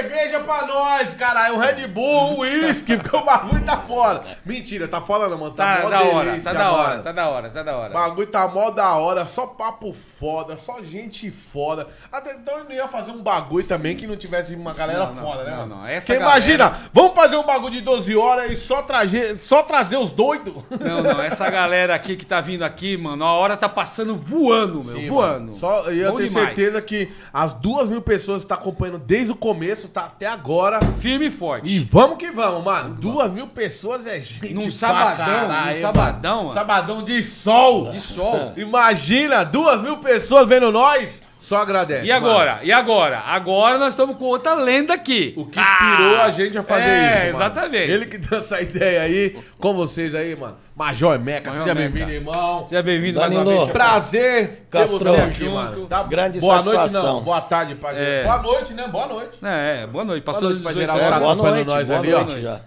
Hey, bitch. cervejinha pra nós, caralho. o Red Bull, o uísque, porque o bagulho tá fora. Mentira, tá fora não, mano. Tá, tá mó da hora, tá da hora, tá da hora, tá da hora. O bagulho tá mó da hora, só papo foda, só gente foda. Até então eu não ia fazer um bagulho também que não tivesse uma galera não, não, foda, né, não, mano? Não, essa galera... imagina, vamos fazer um bagulho de 12 horas e só, trazer, só trazer os doidos. Não, não, essa galera aqui que tá vindo aqui, mano, a hora tá passando voando, meu, Sim, voando. Só, eu tenho certeza que as duas mil pessoas que tá acompanhando desde o começo, tá até agora. Firme e forte. E vamos que vamos, mano. Duas mil pessoas é gente. Num sabadão, caralho, num sabadão, mano. Sabadão de sol. De sol. Imagina, duas mil pessoas vendo nós. Só agradece. E agora? Mano. E agora? Agora nós estamos com outra lenda aqui. O que inspirou ah, a gente a fazer é, isso. É, exatamente. Ele que deu essa ideia aí, com vocês aí, mano. Major Meca, Major seja bem-vindo, irmão. Seja bem-vindo, Danilo. Prazer Castro. ter você aqui, junto. Tá? Grande boa satisfação. Noite, não. Boa tarde, pra é. Boa noite, né? Boa noite. É, boa noite. Passou de noite, pra geral. É, tá boa noite, nós boa ali, noite já.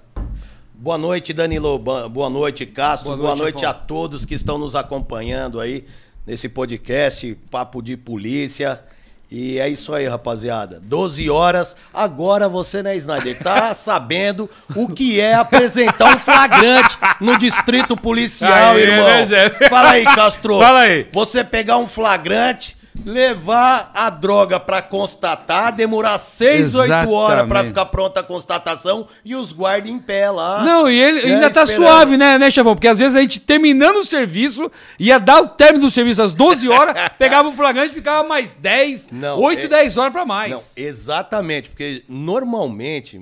Boa noite, Danilo. Boa noite, Castro. Boa noite, boa noite a todos que estão nos acompanhando aí nesse podcast Papo de Polícia. E é isso aí, rapaziada. 12 horas. Agora você, né, Snyder, tá sabendo o que é apresentar um flagrante no distrito policial, aí, irmão. Né, Fala aí, Castro. Fala aí. Você pegar um flagrante levar a droga para constatar, demorar seis, Exatamente. oito horas para ficar pronta a constatação e os guardas em pé lá. Não, e ele é, ainda tá esperando. suave, né, né, Chavão? Porque às vezes a gente terminando o serviço, ia dar o término do serviço às 12 horas, pegava o flagrante e ficava mais 10, não, 8, é, 10 horas para mais. Não, exatamente, porque normalmente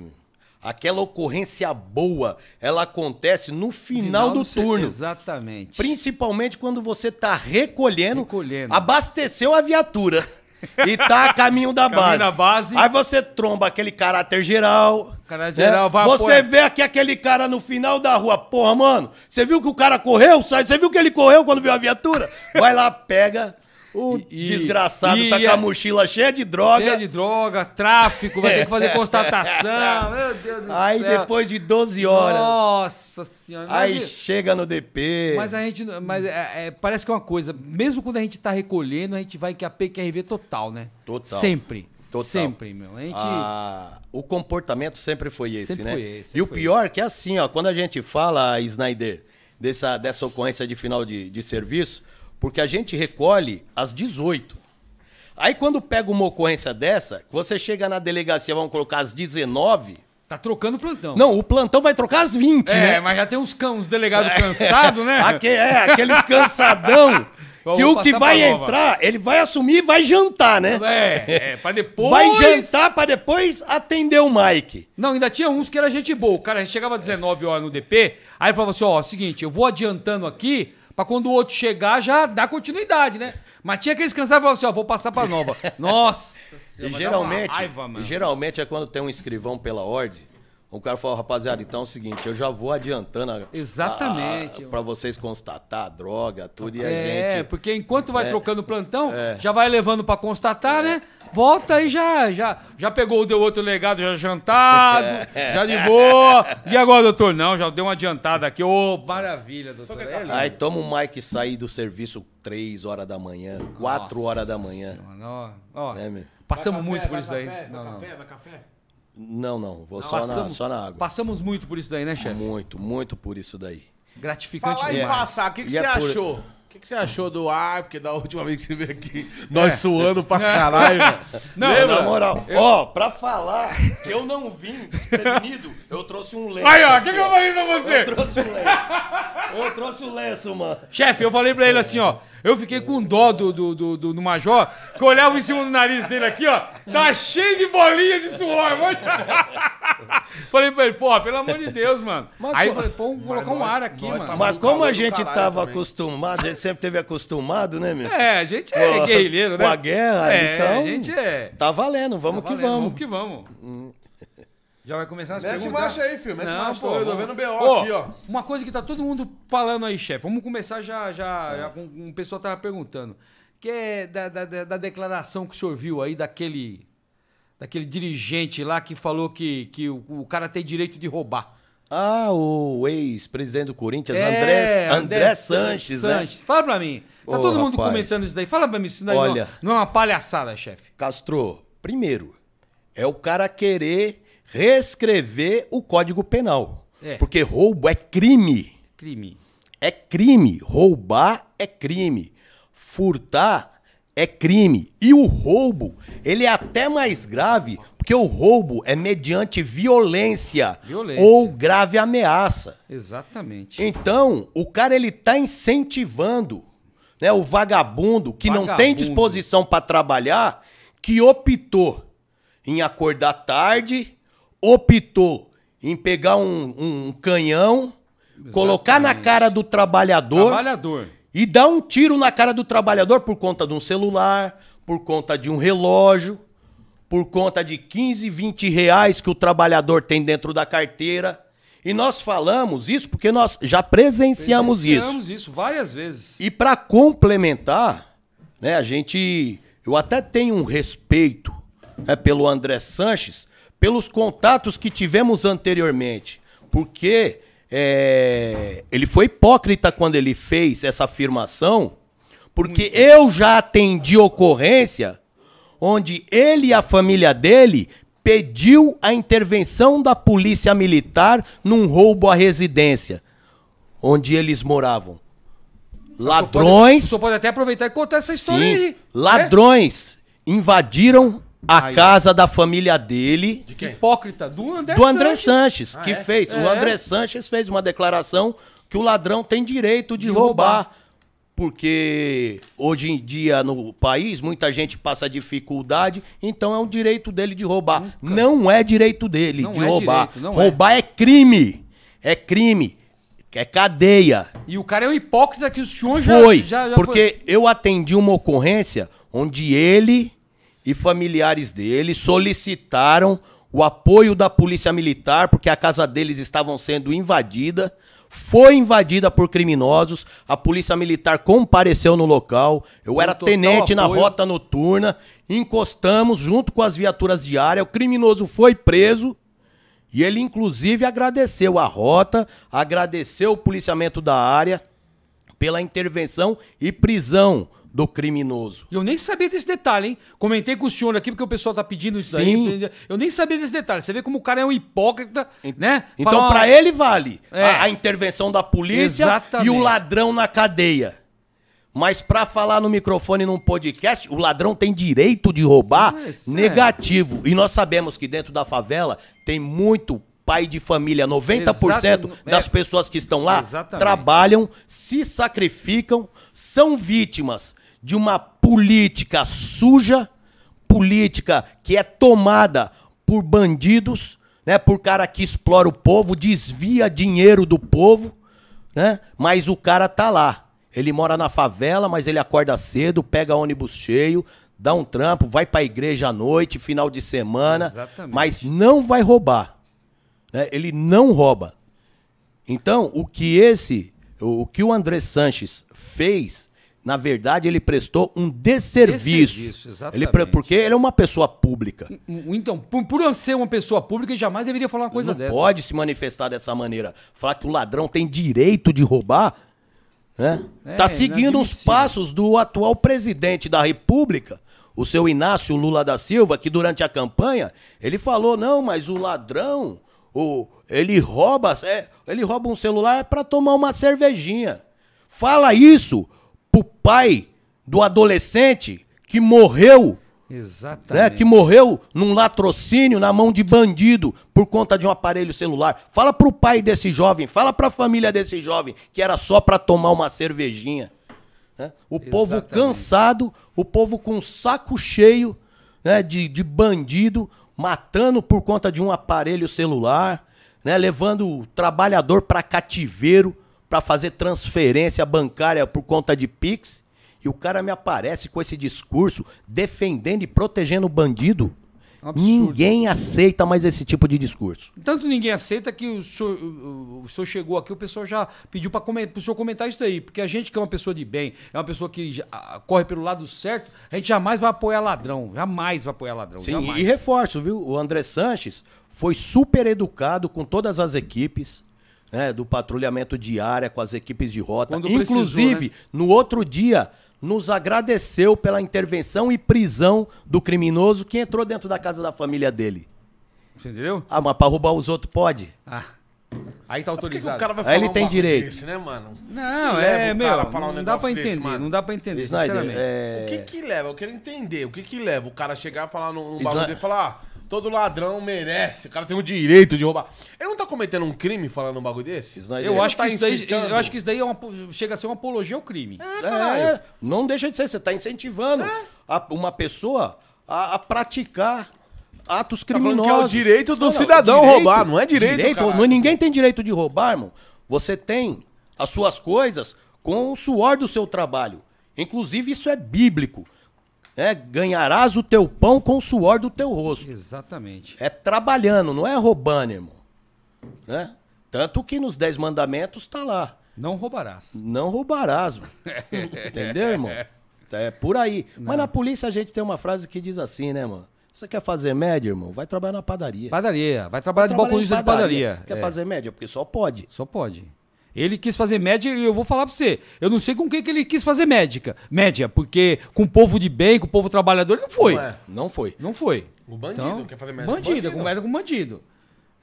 Aquela ocorrência boa, ela acontece no final, final do, do, turno. Exatamente. Principalmente quando você está recolhendo, recolhendo, abasteceu a viatura e tá a caminho da caminho base. Da base. Aí você tromba aquele caráter geral. Caráter geral, né? vai Você vê aqui aquele cara no final da rua, porra, mano, você viu que o cara correu? Você viu que ele correu quando viu a viatura? Vai lá, pega o e, desgraçado e, tá e, com é a mochila cheia de droga. Cheia de droga, tráfico, vai ter que fazer é. constatação. Meu Deus do aí, céu. Aí depois de 12 horas. Nossa senhora. Aí mas, chega no DP. Mas a gente. Mas é, é, parece que é uma coisa. Mesmo quando a gente tá recolhendo, a gente vai que a PQRV é total, né? Total. Sempre. Total. Sempre, meu. A gente... Ah, o comportamento sempre foi esse, sempre né? Foi esse, e o pior esse. que é assim, ó, quando a gente fala, Snyder, dessa, dessa ocorrência de final de, de serviço, porque a gente recolhe às 18. Aí quando pega uma ocorrência dessa, você chega na delegacia, vamos colocar às 19. Tá trocando o plantão. Não, o plantão vai trocar às 20, é, né? É, mas já tem uns, cães delegado delegados é. cansados, né? Aque, é, aqueles cansadão. que o que vai entrar, ele vai assumir e vai jantar, né? É, é, pra depois. Vai jantar pra depois atender o Mike. Não, ainda tinha uns que era gente boa. O cara chegava às 19 horas no DP, aí falava assim: ó, seguinte, eu vou adiantando aqui, para quando o outro chegar, já dá continuidade, né? Mas tinha que descansar e falar assim, ó, vou passar para nova. Nossa senhora, e geralmente, raiva, e geralmente é quando tem um escrivão pela ordem, o cara fala, rapaziada, então é o seguinte, eu já vou adiantando. A, Exatamente. Para vocês constatar a droga, tudo, e é, a gente. É, porque enquanto vai é, trocando plantão, é, já vai levando para constatar, é. né? Volta e já, já, já pegou o deu outro legado, já jantado, é. já de boa. E agora, doutor? Não, já deu uma adiantada aqui. Ô, oh, maravilha, doutor. É Aí toma o Mike sair do serviço 3 horas da manhã, 4 Nossa horas da manhã. Senhora, ó, ó, é, meu. Passamos café, muito por isso café, daí. Vai não, não. café, vai café? Não, não. Vou não, só, passamos, na, só na água. Passamos muito por isso daí, né, chefe? Muito, muito por isso daí. Gratificante demais. Falar em passar, o que, que é você é por... achou? O que, que você achou do ar? Porque da última vez que você veio aqui, é. nós suando pra é. caralho. Não, Lembra? na moral. Ó, pra falar que eu não vim desprevenido, eu trouxe um lenço. Aí, ó, o que, que eu falei pra você? Eu trouxe um lenço. Eu trouxe um lenço, mano. Chefe, eu falei pra ele assim, ó. Eu fiquei com dó do, do, do, do, do Major, que eu olhava em cima do nariz dele aqui, ó. Tá cheio de bolinha de suor. Mas... falei pra ele, pô, pelo amor de Deus, mano. Mas Aí eu falei, pô, colocar um ar aqui, mano. Tá Mas como a gente tava também. acostumado, a gente sempre teve acostumado, né, meu? É, a gente é guerrilheiro, né? Com a guerra, é, então. A gente é. Tá valendo, vamos tá valendo, que vamos. Vamos que vamos. Hum. Já vai começar as Mete perguntas. marcha é? aí, filho. Mete Não, marcha. pô, tô vendo o BO aqui, ó. Uma coisa que tá todo mundo falando aí, chefe. Vamos começar já, já, é. já com um pessoal tava perguntando. Que é da, da, da- declaração que o senhor viu aí daquele, daquele dirigente lá que falou que, que o, o cara tem direito de roubar. Ah, o ex-presidente do Corinthians, André, André, Sanches, né? Fala pra mim. Tá Ô, todo mundo rapaz. comentando isso daí. Fala pra mim isso daí Olha. não, não é uma palhaçada, chefe. Castro, primeiro, é o cara querer reescrever o Código Penal. É. Porque roubo é crime. Crime. É crime. Roubar é crime. Furtar é crime. E o roubo, ele é até mais grave, porque o roubo é mediante violência, violência. ou grave ameaça. Exatamente. Então, o cara ele tá incentivando, né, o vagabundo que vagabundo. não tem disposição para trabalhar, que optou em acordar tarde, optou em pegar um, um canhão, Exatamente. colocar na cara do trabalhador, trabalhador e dar um tiro na cara do trabalhador por conta de um celular, por conta de um relógio, por conta de 15, 20 reais que o trabalhador tem dentro da carteira. E nós falamos isso porque nós já presenciamos, presenciamos isso. isso várias vezes. E para complementar, né, a gente, eu até tenho um respeito né, pelo André Sanches, pelos contatos que tivemos anteriormente, porque é, ele foi hipócrita quando ele fez essa afirmação, porque eu já atendi ocorrência onde ele e a família dele pediu a intervenção da polícia militar num roubo à residência onde eles moravam. Ladrões. Você pode, pode, até aproveitar e contar essa história sim, aí. Né? Ladrões é? invadiram a Aí, casa é. da família dele. De quem? Hipócrita, do André Do André Sanches, Sanches ah, que é? fez. É. O André Sanches fez uma declaração que o ladrão tem direito de, de roubar. roubar. Porque hoje em dia no país muita gente passa dificuldade, então é um direito dele de roubar. Nunca. Não é direito dele não de é roubar. Direito, é. roubar é crime. É crime. É cadeia. E o cara é um hipócrita que o senhor foi, já, já, já porque foi. eu atendi uma ocorrência onde ele e familiares dele solicitaram o apoio da polícia militar porque a casa deles estavam sendo invadida. Foi invadida por criminosos, a polícia militar compareceu no local. Eu era tenente na rota noturna, encostamos junto com as viaturas de área. O criminoso foi preso e ele, inclusive, agradeceu a rota, agradeceu o policiamento da área pela intervenção e prisão do criminoso. Eu nem sabia desse detalhe, hein? Comentei com o senhor aqui porque o pessoal tá pedindo isso Sim. daí. Eu nem sabia desse detalhe. Você vê como o cara é um hipócrita, Ent né? Então Fala... para ele vale é. a, a, intervenção da polícia Exatamente. e o ladrão na cadeia. Mas para falar no microfone num podcast, o ladrão tem direito de roubar é. negativo. E nós sabemos que dentro da favela tem muito pai de família, 90% Exato, das é, pessoas que estão lá exatamente. trabalham, se sacrificam, são vítimas de uma política suja, política que é tomada por bandidos, né, por cara que explora o povo, desvia dinheiro do povo, né? Mas o cara tá lá. Ele mora na favela, mas ele acorda cedo, pega ônibus cheio, dá um trampo, vai para a igreja à noite, final de semana, Exatamente. mas não vai roubar. Né? Ele não rouba. Então, o que esse, o que o André Sanches fez na verdade, ele prestou um desserviço. desserviço exatamente. Ele, porque ele é uma pessoa pública. Então, por, por ser uma pessoa pública, ele jamais deveria falar uma coisa Não dessa. pode se manifestar dessa maneira. Falar que o ladrão tem direito de roubar, né? É, tá seguindo os passos do atual presidente da República, o seu Inácio Lula da Silva, que durante a campanha, ele falou: "Não, mas o ladrão, o ele rouba, é, ele rouba um celular para tomar uma cervejinha". Fala isso pro pai do adolescente que morreu. Exatamente. Né, que morreu num latrocínio na mão de bandido por conta de um aparelho celular. Fala pro pai desse jovem, fala pra família desse jovem que era só para tomar uma cervejinha. Né? O Exatamente. povo cansado, o povo com saco cheio né, de, de bandido, matando por conta de um aparelho celular, né, levando o trabalhador para cativeiro para fazer transferência bancária por conta de Pix. E o cara me aparece com esse discurso defendendo e protegendo o bandido. É absurdo. Ninguém aceita mais esse tipo de discurso. Tanto ninguém aceita que o senhor, o, o senhor chegou aqui, o pessoal já pediu para o senhor comentar isso aí Porque a gente que é uma pessoa de bem, é uma pessoa que já, corre pelo lado certo, a gente jamais vai apoiar ladrão. Jamais vai apoiar ladrão. Sim, jamais. e reforço, viu? O André Sanches foi super educado com todas as equipes né, do patrulhamento diário com as equipes de rota. Quando Inclusive, precisou, né? no outro dia, nos agradeceu pela intervenção e prisão do criminoso que entrou dentro da casa da família dele. Entendeu? Ah, mas pra roubar os outros pode? Ah. Aí tá autorizado. que que o cara vai falar Aí ele tem um direito. Desse, né, mano? Não, é, meu, não dá pra entender, desse, não dá pra entender, Snyder, sinceramente. É... O que que leva? Eu quero entender. O que que leva o cara chegar e falar num, num Snyder... bagulho e falar, ah, Todo ladrão merece. O cara tem o direito de roubar. Ele não tá cometendo um crime falando um bagulho desse? Snyder. É eu acho, que isso tá daí, eu acho que isso daí é uma, chega a ser uma apologia ao crime. É, é não deixa de ser. Você tá incentivando é. a- uma pessoa a, a praticar atos Tá criminosos. que é o direito do cidadão roubar, não é direito, ninguém tem direito de roubar, irmão. Você tem as suas coisas com o suor do seu trabalho. Inclusive, isso é bíblico. É, ganharás o teu pão com o suor do teu rosto. Exatamente. É trabalhando, não é roubando, irmão. Né? Tanto que nos Dez Mandamentos está lá. Não roubarás. Não roubarás, mano. Entendeu, irmão? Tá, é por aí. Não. Mas na polícia a gente tem uma frase que diz assim, né, mano? Você quer fazer média, irmão? Vai trabalhar na padaria. Padaria. Vai trabalhar vai de balconista de padaria. padaria. Quer é. fazer média? Porque só pode. Só pode. Ele quis fazer média e eu vou falar para você. Eu não sei com quem que ele quis fazer médica. Média, porque com o povo de bem, com o povo trabalhador, ele não foi. Não, é. não foi. Não foi. O bandido então, quer fazer média. Bandido, bandido. com média com bandido.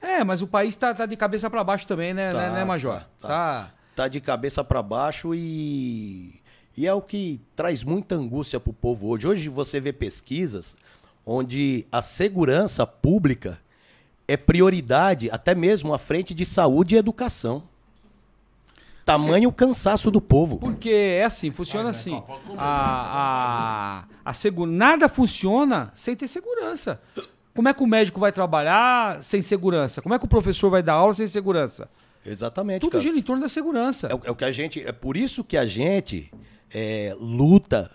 É, mas o país tá, tá de cabeça para baixo também, né, né, tá, né, Major? Tá, tá. tá, tá de cabeça para baixo e. E é o que traz muita angústia para o povo hoje. Hoje você vê pesquisas onde a segurança pública é prioridade, até mesmo à frente de saúde e educação. Tamanho cansaço do povo. Porque é assim, funciona assim. A, a, a segura, nada funciona sem ter segurança. Como é que o médico vai trabalhar sem segurança? Como é que o professor vai dar aula sem segurança? Exatamente. Tudo gira em torno da segurança. É, é, o que a gente. É por isso que a gente é, luta,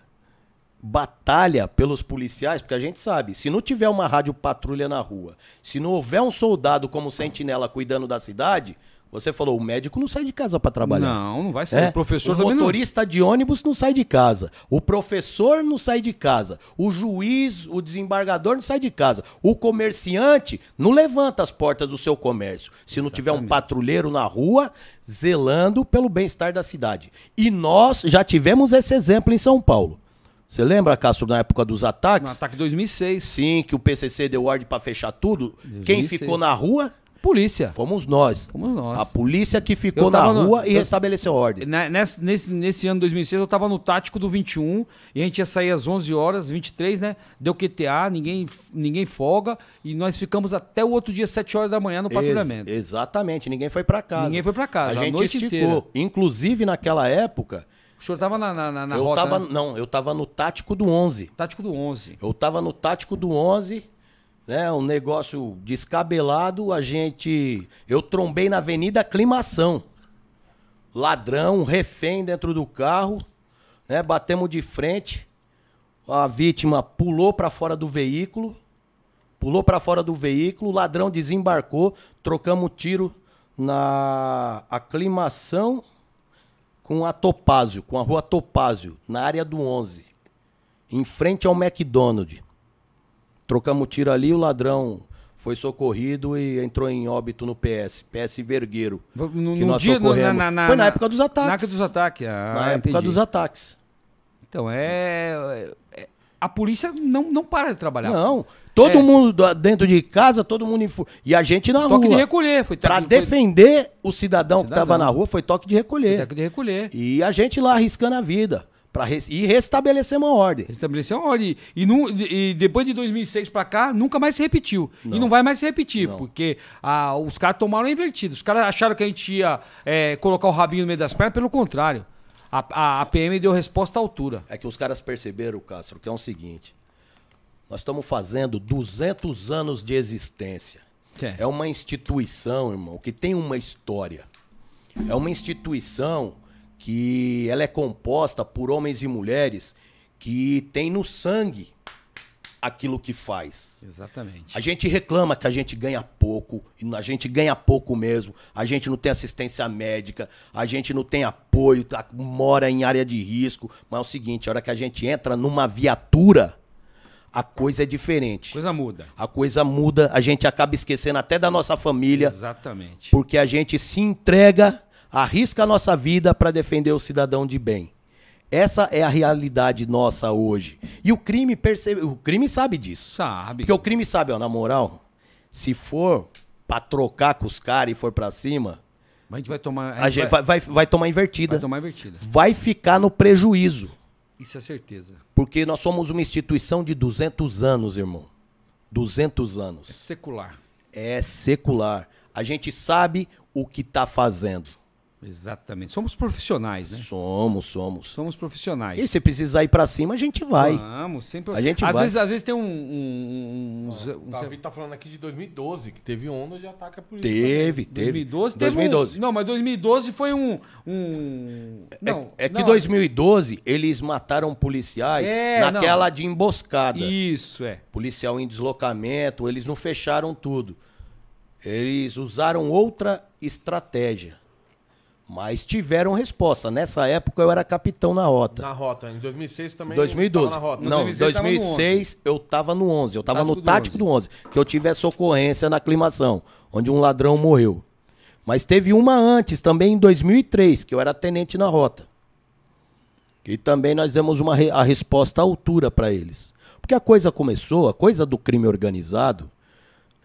batalha pelos policiais, porque a gente sabe, se não tiver uma rádio patrulha na rua, se não houver um soldado como sentinela cuidando da cidade, você falou, o médico não sai de casa para trabalhar. Não, não vai sair. É? O professor o motorista não. de ônibus não sai de casa. O professor não sai de casa. O juiz, o desembargador não sai de casa. O comerciante não levanta as portas do seu comércio. Se Exatamente. não tiver um patrulheiro na rua zelando pelo bem-estar da cidade. E nós já tivemos esse exemplo em São Paulo. Você lembra, Castro, na época dos ataques? No ataque 2006. Sim, que o PCC deu ordem para fechar tudo. 2006. Quem ficou na rua polícia. Fomos nós. Fomos nós. A polícia que ficou na rua e eu, restabeleceu ordem. Né, nesse, nesse, nesse ano de 2006, eu estava no tático do 21 e a gente ia sair às 11 horas, 23, né? Deu QTA, ninguém, ninguém folga e nós ficamos até o outro dia, 7 horas da manhã, no patrulhamento. Ex exatamente, ninguém foi para casa. Ninguém foi para casa. A, a gente noite esticou. Inteira. Inclusive, naquela época. O senhor estava na, na, na eu rota, tava, né? Não, eu estava no tático do 11. Tático do 11. Eu estava no tático do 11 né? Um negócio descabelado, a gente. Eu trombei na Avenida Aclimação. Ladrão, refém dentro do carro, né? Batemos de frente. A vítima pulou para fora do veículo. Pulou para fora do veículo, o ladrão desembarcou, trocamos tiro na aclimação com a Topázio, com a rua Topázio, na área do 11, em frente ao McDonald's. Trocamos tiro ali, o ladrão foi socorrido e entrou em óbito no PS, PS Vergueiro. No, que nós dia, socorremos. Na, na, foi na época dos ataques. Na época dos ataques. Ah, na época entendi. dos ataques. Então, é, é. A polícia não, não para de trabalhar. Não. Todo é. mundo dentro de casa, todo mundo. Infu... E a gente na toque rua. Toque de recolher. Foi Para defender o cidadão, cidadão, que estava na rua, foi toque de recolher. Foi toque de recolher. E a gente lá arriscando a vida para e restabelecer uma ordem. Restabelecer uma ordem. E, não, e depois de 2006 para cá, nunca mais se repetiu. Não. E não vai mais se repetir, não. porque ah, os caras tomaram invertido. Os caras acharam que a gente ia é, colocar o rabinho no meio das pernas, pelo contrário. A, a, a PM deu resposta à altura. É que os caras perceberam, Castro, que é o seguinte: nós estamos fazendo 200 anos de existência. É. é uma instituição, irmão, que tem uma história. É uma instituição que ela é composta por homens e mulheres que têm no sangue aquilo que faz. Exatamente. A gente reclama que a gente ganha pouco, a gente ganha pouco mesmo, a gente não tem assistência médica, a gente não tem apoio, tá, mora em área de risco, mas é o seguinte, a hora que a gente entra numa viatura, a coisa é diferente. A coisa muda. A coisa muda, a gente acaba esquecendo até da nossa família. Exatamente. Porque a gente se entrega arrisca a nossa vida para defender o cidadão de bem. Essa é a realidade nossa hoje. E o crime percebe, o crime sabe disso. Sabe. Porque o crime sabe, ó, na moral, se for para trocar com os caras e for para cima, a gente vai tomar a, gente vai, vai, vai, tomar invertida. Vai tomar invertida. Vai ficar no prejuízo. Isso é certeza. Porque nós somos uma instituição de 200 anos, irmão. 200 anos. É secular. É secular. A gente sabe o que está fazendo. Exatamente. Somos profissionais, né? Somos, somos. Somos profissionais. E se precisar ir para cima, a gente vai. Vamos, sempre. A gente às vai. Vezes, às vezes tem um. um, um, um tá, tá falando aqui de 2012, que teve onda de ataque à polícia. Teve, teve. 2012 teve. 2012. Um... não, mas 2012 foi um. um é, não, é, que não, 2012 eles mataram policiais é, naquela não. de emboscada. Isso, é. Policial em deslocamento, eles não fecharam tudo. Eles usaram outra estratégia mas tiveram resposta. Nessa época eu era capitão na rota. Na rota, em 2006 também. 2012. Não, em 2006, eu estava no 11, eu estava no tático do 11, que eu tive essa ocorrência na aclimação, onde um ladrão morreu. Mas teve uma antes, também em 2003, que eu era tenente na rota. E também nós demos uma re a resposta à altura para eles. Porque a coisa começou, a coisa do crime organizado,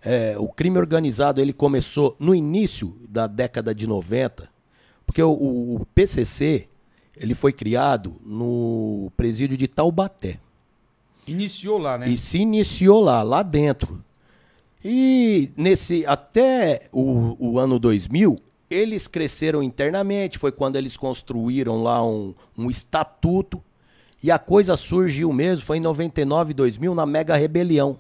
é, o crime organizado ele começou no início da década de 90, porque o, o PCC, ele foi criado no presídio de Taubaté. Iniciou lá, né? E se iniciou lá, lá dentro. E nesse até o, o ano 2000, eles cresceram internamente, foi quando eles construíram lá um, um estatuto. E a coisa surgiu mesmo, foi em 99, 2000, na Mega Rebelião.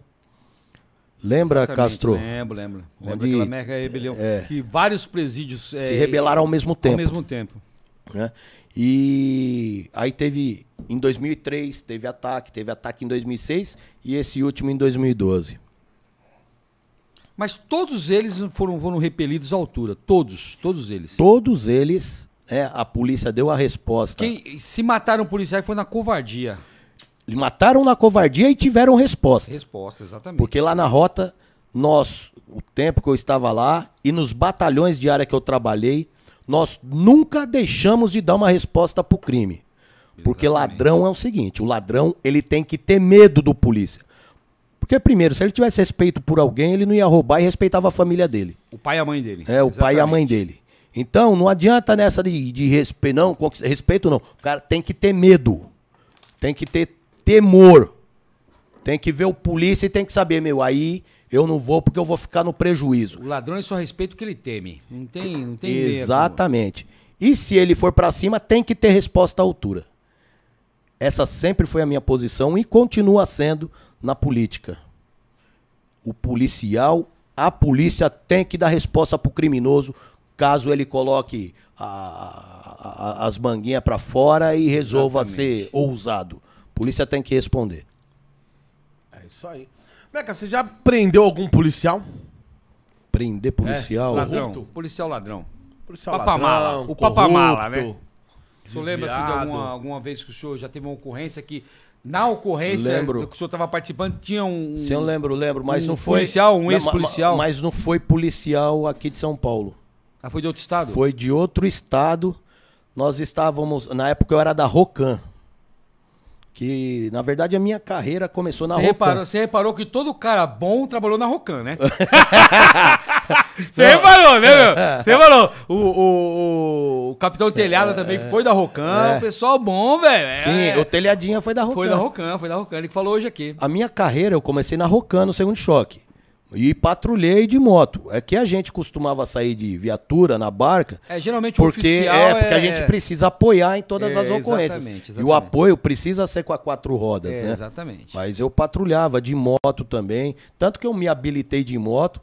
Lembra, Exatamente, Castro? Lembro, lembro. Onde lembro América rebelião, é, que vários presídios é, se rebelaram ao mesmo tempo. Ao mesmo tempo. Né? E aí teve em 2003 teve ataque, teve ataque em 2006 e esse último em 2012. Mas todos eles foram, foram repelidos à altura, todos, todos eles. Todos eles, né, a polícia deu a resposta. Quem se mataram policiais foi na covardia mataram na covardia e tiveram resposta. Resposta, exatamente. Porque lá na rota, nós, o tempo que eu estava lá e nos batalhões de área que eu trabalhei, nós nunca deixamos de dar uma resposta para o crime. Porque exatamente. ladrão é o seguinte, o ladrão ele tem que ter medo do polícia. Porque, primeiro, se ele tivesse respeito por alguém, ele não ia roubar e respeitava a família dele. O pai e a mãe dele. É, o Exatamente. pai e a mãe dele. Então, não adianta nessa de, de respeito, não, respeito não. O cara tem que ter medo. Tem que ter temor. Tem que ver o polícia e tem que saber, meu, aí eu não vou porque eu vou ficar no prejuízo. O ladrão é só respeito o que ele teme. Não tem, não tem Exatamente. Medo. E se ele for para cima, tem que ter resposta à altura. Essa sempre foi a minha posição e continua sendo na política. O policial, a polícia tem que dar resposta pro criminoso caso ele coloque a, a, as manguinhas para fora e resolva Exatamente. ser ousado polícia tem que responder. É isso aí. Meca, você já prendeu algum policial? Prender policial? É, ladrão. Corrupto? Policial ladrão. Policial papamala. Ladrão, o papamala, né? O senhor lembra-se de alguma, alguma vez que o senhor já teve uma ocorrência que na ocorrência lembro. que o senhor estava participando, tinha um. Sim, eu lembro, lembro, mas um não foi. Policial, um ex-policial. Mas, mas não foi policial aqui de São Paulo. Ah, foi de outro estado? Foi de outro estado. Nós estávamos. Na época eu era da Rocan, que na verdade a minha carreira começou na Rocan. você reparou que todo cara bom trabalhou na Rocan, né? você reparou, né, meu? Você reparou. O, o, o Capitão Telhada é, também é. foi da Rocan. É. Pessoal bom, velho. Sim, é. o Telhadinha foi da Rocan. Foi da Rocan, foi da Rocan. Ele falou hoje aqui. A minha carreira eu comecei na Rocan, no Segundo Choque. E patrulhei de moto. É que a gente costumava sair de viatura na barca. É, geralmente porque oficial é porque a é- gente precisa apoiar em todas é, as ocorrências. Exatamente, exatamente. E o apoio precisa ser com a quatro rodas, é, né? Exatamente. Mas eu patrulhava de moto também, tanto que eu me habilitei de moto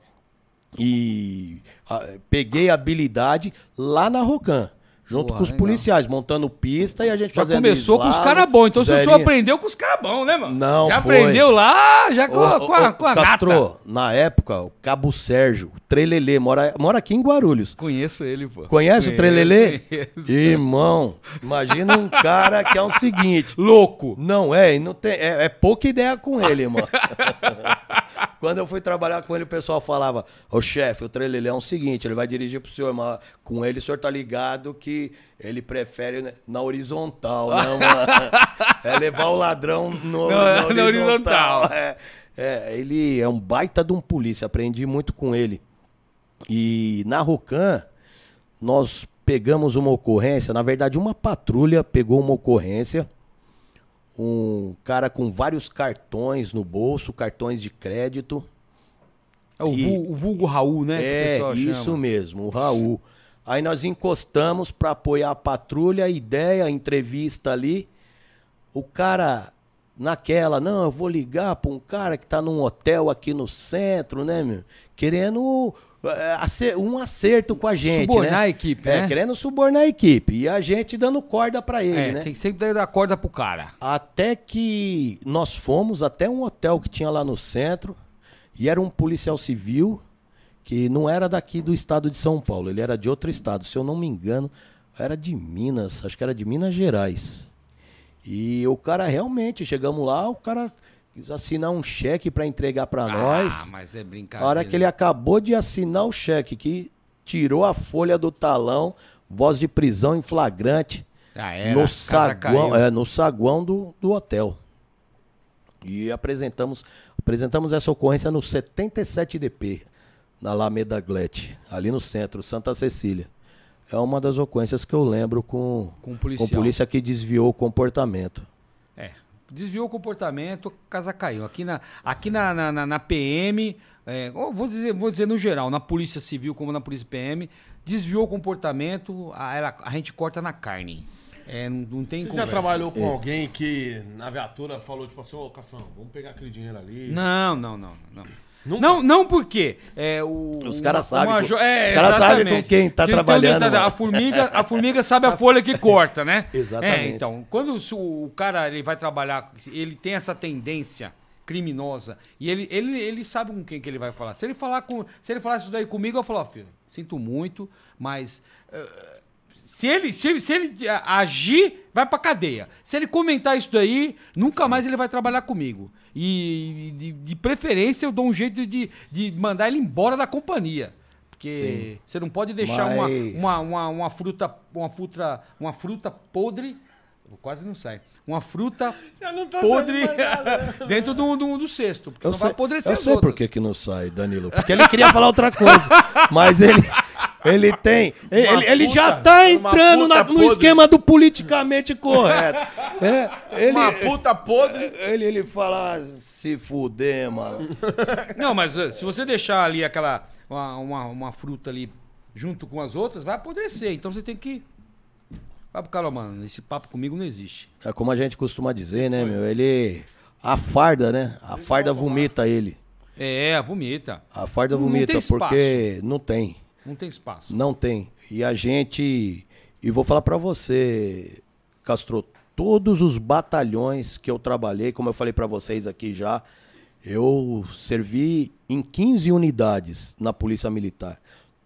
e ah, a, peguei habilidade lá na Rocan. Junto com os legal. policiais, montando pista e a gente já fazendo começou com os caras bons. Então zerinho. você só aprendeu com os caras bons, né, mano? Não, Já foi. aprendeu lá, já com, o, com a, com a Castro, gata. na época, o Cabo Sérgio, Trelelê, mora, mora aqui em Guarulhos. Conheço ele, pô. Conhece Conheço, o Trelelê? Conheço. Irmão, imagina um cara que é o seguinte... Louco. Não é, não tem, é, é pouca ideia com ele, mano. Quando eu fui trabalhar com ele, o pessoal falava: Ô chefe, o Trelelhão é o seguinte, ele vai dirigir pro senhor, mas com ele o senhor tá ligado que ele prefere na horizontal, né, mano? É levar o ladrão no, na horizontal. Na horizontal. É, é, ele é um baita de um polícia, aprendi muito com ele. E na Rocan, nós pegamos uma ocorrência, na verdade, uma patrulha pegou uma ocorrência um cara com vários cartões no bolso, cartões de crédito. É o, e, vulgo, o vulgo Raul, né? É, isso chama. mesmo, o Raul. Aí nós encostamos para apoiar a patrulha, a ideia, a entrevista ali. O cara naquela, não, eu vou ligar para um cara que tá num hotel aqui no centro, né, meu? Querendo é, um acerto com a gente. Né? Subornar né? a equipe, é, né? Querendo subornar a equipe. E a gente dando corda para ele, é, né? Tem que sempre dar corda pro cara. Até que nós fomos até um hotel que tinha lá no centro. E era um policial civil que não era daqui do estado de São Paulo. Ele era de outro estado. Se eu não me engano, era de Minas. Acho que era de Minas Gerais. E o cara realmente, chegamos lá, o cara Quis assinar um cheque para entregar para ah, nós. Ah, mas é brincadeira. Na hora que ele acabou de assinar o cheque, que tirou a folha do talão, voz de prisão em flagrante. Ah, era, no saguão, é, no saguão do, do hotel. E apresentamos, apresentamos essa ocorrência no 77DP, na Alameda Glet, ali no centro, Santa Cecília. É uma das ocorrências que eu lembro com, com, com polícia que desviou o comportamento desviou o comportamento, casa caiu. Aqui na, aqui na, na, na PM, é, vou, dizer, vou dizer no geral, na Polícia Civil como na Polícia PM, desviou o comportamento, a, a gente corta na carne. É, não, não tem Você conversa. já trabalhou com é. alguém que na viatura falou, tipo assim, ô Cação, vamos pegar aquele dinheiro ali? Não, não, não, não. Nunca. Não, não porque é, o, os caras sabem. É, os caras sabem com quem está então, trabalhando. Então, a formiga, a formiga sabe a folha que corta, né? Exatamente. É, então, quando o, o cara ele vai trabalhar, ele tem essa tendência criminosa e ele, ele, ele sabe com quem que ele vai falar. Se ele falar com, se ele falar isso daí comigo, eu falo, oh, filho, sinto muito, mas uh, se ele, se, se, ele agir, vai para cadeia. Se ele comentar isso daí, nunca Sim. mais ele vai trabalhar comigo. E de, de preferência eu dou um jeito de, de mandar ele embora da companhia. Porque Sim. você não pode deixar Mas... uma, uma, uma, uma, fruta, uma fruta, uma fruta podre quase não sai. Uma fruta tá podre né? dentro do, do, do cesto. Porque eu não sei, vai apodrecer Eu sei por que, que não sai, Danilo. Porque ele queria falar outra coisa. Mas ele. Ele tem. Ele, puta, ele, já tá entrando na, no esquema do politicamente correto. É, ele, uma puta podre. É, ele, ele fala, ah, se fuder, mano. Não, mas eh, se você deixar ali aquela. Uma, uma, uma fruta ali junto com as outras, vai apodrecer. Então você tem que Vai pro cara, mano, esse papo comigo não existe. É como a gente costuma dizer, né, meu? Ele. A farda, né? A farda vomita ele. É, é, vomita. A farda vomita, não porque não tem. Não tem espaço. Não tem. E a gente. E vou falar para você, Castro, todos os batalhões que eu trabalhei, como eu falei para vocês aqui já, eu servi em 15 unidades na Polícia Militar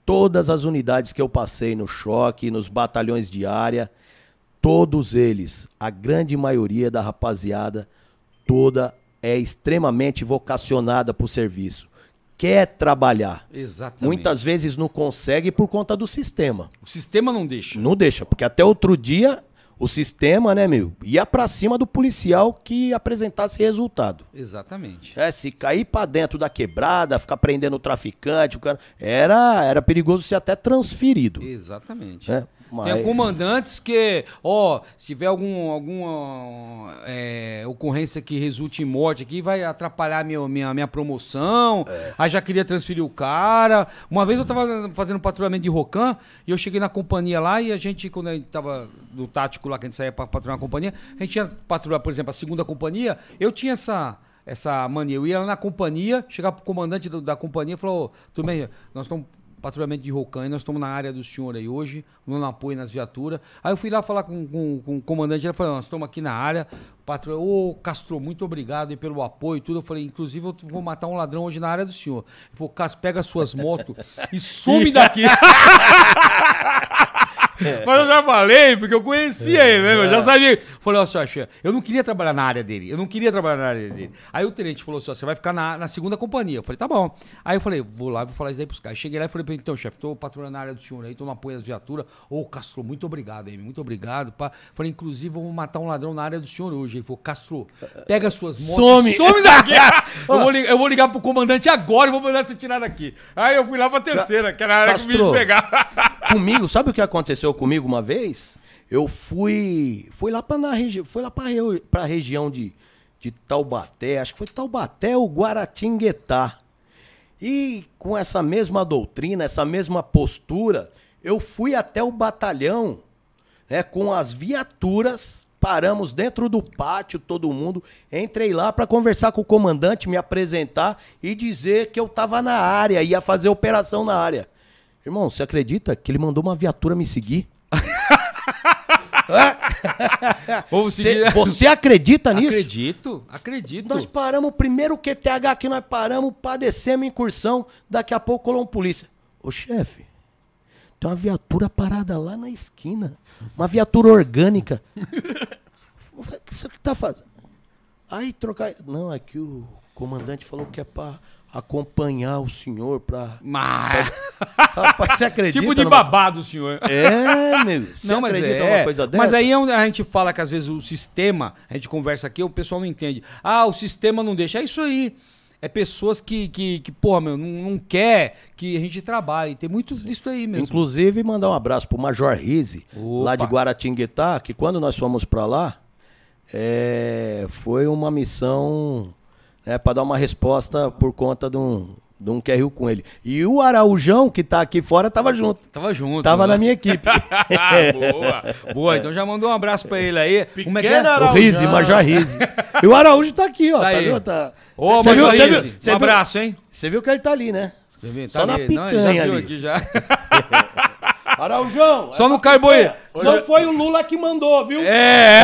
todas as unidades que eu passei no choque, nos batalhões de área, todos eles, a grande maioria da rapaziada, toda é extremamente vocacionada para o serviço. Quer trabalhar. Exatamente. Muitas vezes não consegue por conta do sistema. O sistema não deixa. Não deixa, porque até outro dia o sistema, né, meu? Ia para cima do policial que apresentasse resultado. Exatamente. É, se cair para dentro da quebrada, ficar prendendo o traficante, o cara, era, era perigoso ser até transferido. Exatamente. É. Mas... Tem comandantes que, ó, se tiver algum, alguma é, ocorrência que resulte em morte aqui, vai atrapalhar a minha, minha promoção. É. Aí já queria transferir o cara. Uma vez eu tava fazendo patrulhamento de Rocan e eu cheguei na companhia lá e a gente, quando a gente tava no tático lá, que a gente saía pra patrulhar a companhia, a gente ia patrulhar, por exemplo, a segunda companhia, eu tinha essa essa mania. Eu ia lá na companhia, chegava pro comandante do, da companhia e falou, tudo bem, nós estamos patrulhamento de Rocan, nós estamos na área do senhor aí hoje, dando apoio nas viaturas. Aí eu fui lá falar com, com, com o comandante, ele falou, nós estamos aqui na área, patrulha, ô Castro, muito obrigado pelo apoio e tudo. Eu falei, inclusive eu vou matar um ladrão hoje na área do senhor. Ele falou, Castro, pega suas motos e sume daqui. É. Mas eu já falei, porque eu conhecia é. ele, né? Eu já é. sabia. Falei, ó, Sasha, eu não queria trabalhar na área dele. Eu não queria trabalhar na área dele. Aí o tenente falou assim: ó, você vai ficar na, na segunda companhia. Eu falei, tá bom. Aí eu falei, vou lá, vou falar isso aí pros caras. Cheguei lá e falei pra ele, então, chefe, tô patrulhando na área do senhor aí, tô no apoio das viaturas. Ô, Castro, muito obrigado, Amy, muito obrigado. Pá. Falei, inclusive, vamos matar um ladrão na área do senhor hoje. Ele falou, Castro, pega as suas motos. Some! Some daqui! eu, vou, eu vou ligar pro comandante agora e vou mandar você tirar daqui. Aí eu fui lá pra terceira, que era a área Castro, que me pegar comigo, sabe o que aconteceu comigo uma vez? Eu fui, fui lá para regi a região de, de Taubaté, acho que foi Taubaté ou Guaratinguetá. E com essa mesma doutrina, essa mesma postura, eu fui até o batalhão, né, com as viaturas, paramos dentro do pátio, todo mundo, entrei lá para conversar com o comandante, me apresentar e dizer que eu estava na área, ia fazer operação na área. Irmão, você acredita que ele mandou uma viatura me seguir? você acredita nisso? Acredito, acredito. Nós paramos o primeiro QTH aqui, nós paramos, padecemos incursão. Daqui a pouco colou um polícia. Ô chefe, tem uma viatura parada lá na esquina. Uma viatura orgânica. o que você tá fazendo? Aí trocar. Não, é que o comandante falou que é para acompanhar o senhor pra. Mas... Rapaz, você acredita? Tipo de numa... babado, senhor. É, meu. Você não, mas acredita é, numa coisa dessa? Mas aí é a gente fala que às vezes o sistema, a gente conversa aqui, o pessoal não entende. Ah, o sistema não deixa. É isso aí. É pessoas que, que, que porra, meu, não, não quer que a gente trabalhe. Tem muito disso aí mesmo. Inclusive, mandar um abraço pro Major Rize, lá de Guaratinguetá, que quando nós fomos para lá, é... foi uma missão né, para dar uma resposta por conta de um, de um QRU com ele. E o Araújão, que tá aqui fora, tava junto. Tava junto. Tava na né? minha equipe. boa, boa. Então já mandou um abraço pra ele aí. Pequeno Como é que é? Araújão. O Rizzi, Major Rize. E o Araújo tá aqui, ó. Tá, tá aí. Tá... Ô, Major viu, Rizzi, viu, um viu, abraço, hein? Você viu que ele tá ali, né? Tá Só ali. na picanha Não, já ali. Aqui já. Araújo! Só no Carboia. Não é- foi o Lula que mandou, viu? É.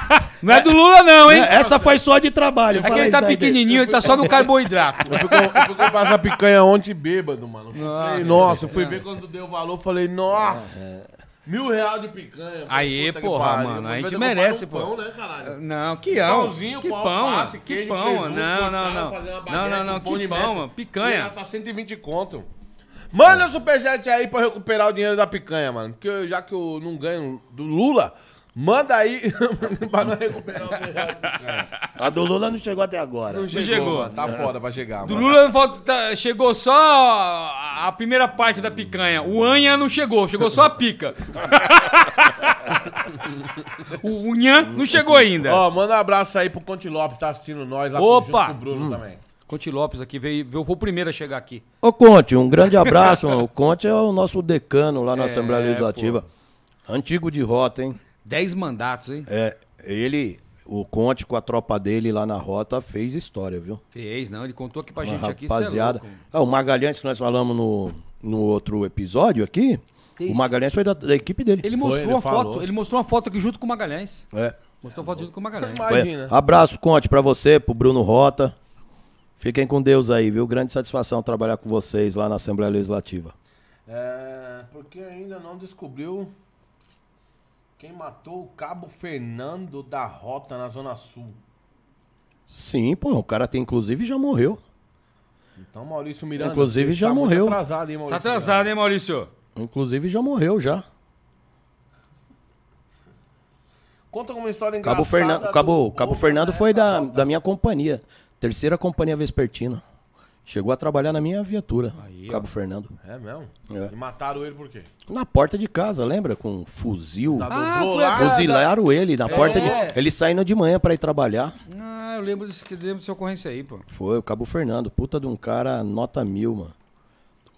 Não é do Lula, não, hein? Essa foi só de trabalho. É que ele tá pequenininho, ele tá só no carboidrato. Eu fui, comprar essa picanha ontem bêbado, mano. Nossa, nossa eu fui ver quando deu o valor, falei, nossa. É. Mil reais de picanha. Aí, porra, mano, a gente merece, um pô. Pão, né, caralho? Não, que pão. Pãozinho, que pão, alface, que pão. não, não, não. Não, não, não, que pão, mano. Picanha. Só 120 conto. Manda o superchat aí pra eu recuperar o dinheiro da picanha, mano. Que eu, já que eu não ganho do Lula, manda aí pra não recuperar o dinheiro da picanha. A do Lula não chegou até agora. Não chegou. mano. Tá foda pra chegar, Do mano. Lula falta- tá- chegou só a primeira parte da picanha. O Anha não chegou, chegou só a pica. o Unha não chegou ainda. Ó, manda um abraço aí pro Conte Lopes, tá assistindo nós lá Opa! junto com o Bruno também. Conte Lopes aqui, veio, veio, foi o primeiro a chegar aqui. Ô Conte, um grande abraço. o Conte é o nosso decano lá na é, Assembleia Legislativa. Pô. Antigo de rota, hein? Dez mandatos, hein? É, ele, o Conte com a tropa dele lá na rota fez história, viu? Fez, não, ele contou aqui pra Uma gente aqui. É rapaziada. É o Magalhães que nós falamos no, no outro episódio aqui, o Magalhães foi da, da equipe dele. Ele mostrou foi, ele uma falou. foto, ele mostrou uma foto aqui junto com o Magalhães. É. Mostrou é, foto junto com o Magalhães. Imagina. Foi. Abraço, Conte, pra você, pro Bruno Rota. Fiquem com Deus aí, viu? Grande satisfação trabalhar com vocês lá na Assembleia Legislativa. É, porque ainda não descobriu quem matou o Cabo Fernando da Rota na Zona Sul. Sim, pô, o cara tem inclusive já morreu. Então Maurício Miranda, inclusive já tá morreu. Atrasado, hein, Maurício tá atrasado, Miranda. hein, Maurício? Inclusive já morreu já. Conta uma história engraçada. Cabo, Fernando? Cabo, Cabo Fernando foi da, da minha companhia. Terceira companhia vespertina. Chegou a trabalhar na minha viatura, Aí, Cabo ó. Fernando. É mesmo? É. E mataram ele por quê? Na porta de casa, lembra? Com um fuzil. Tá ah, Fuzilaram ele na é. porta de. É. Ele saindo de manhã para ir trabalhar. Ah, eu lembro lembro dessa ocorrência aí, pô. Foi, o Cabo Fernando. Puta de um cara, nota mil, mano.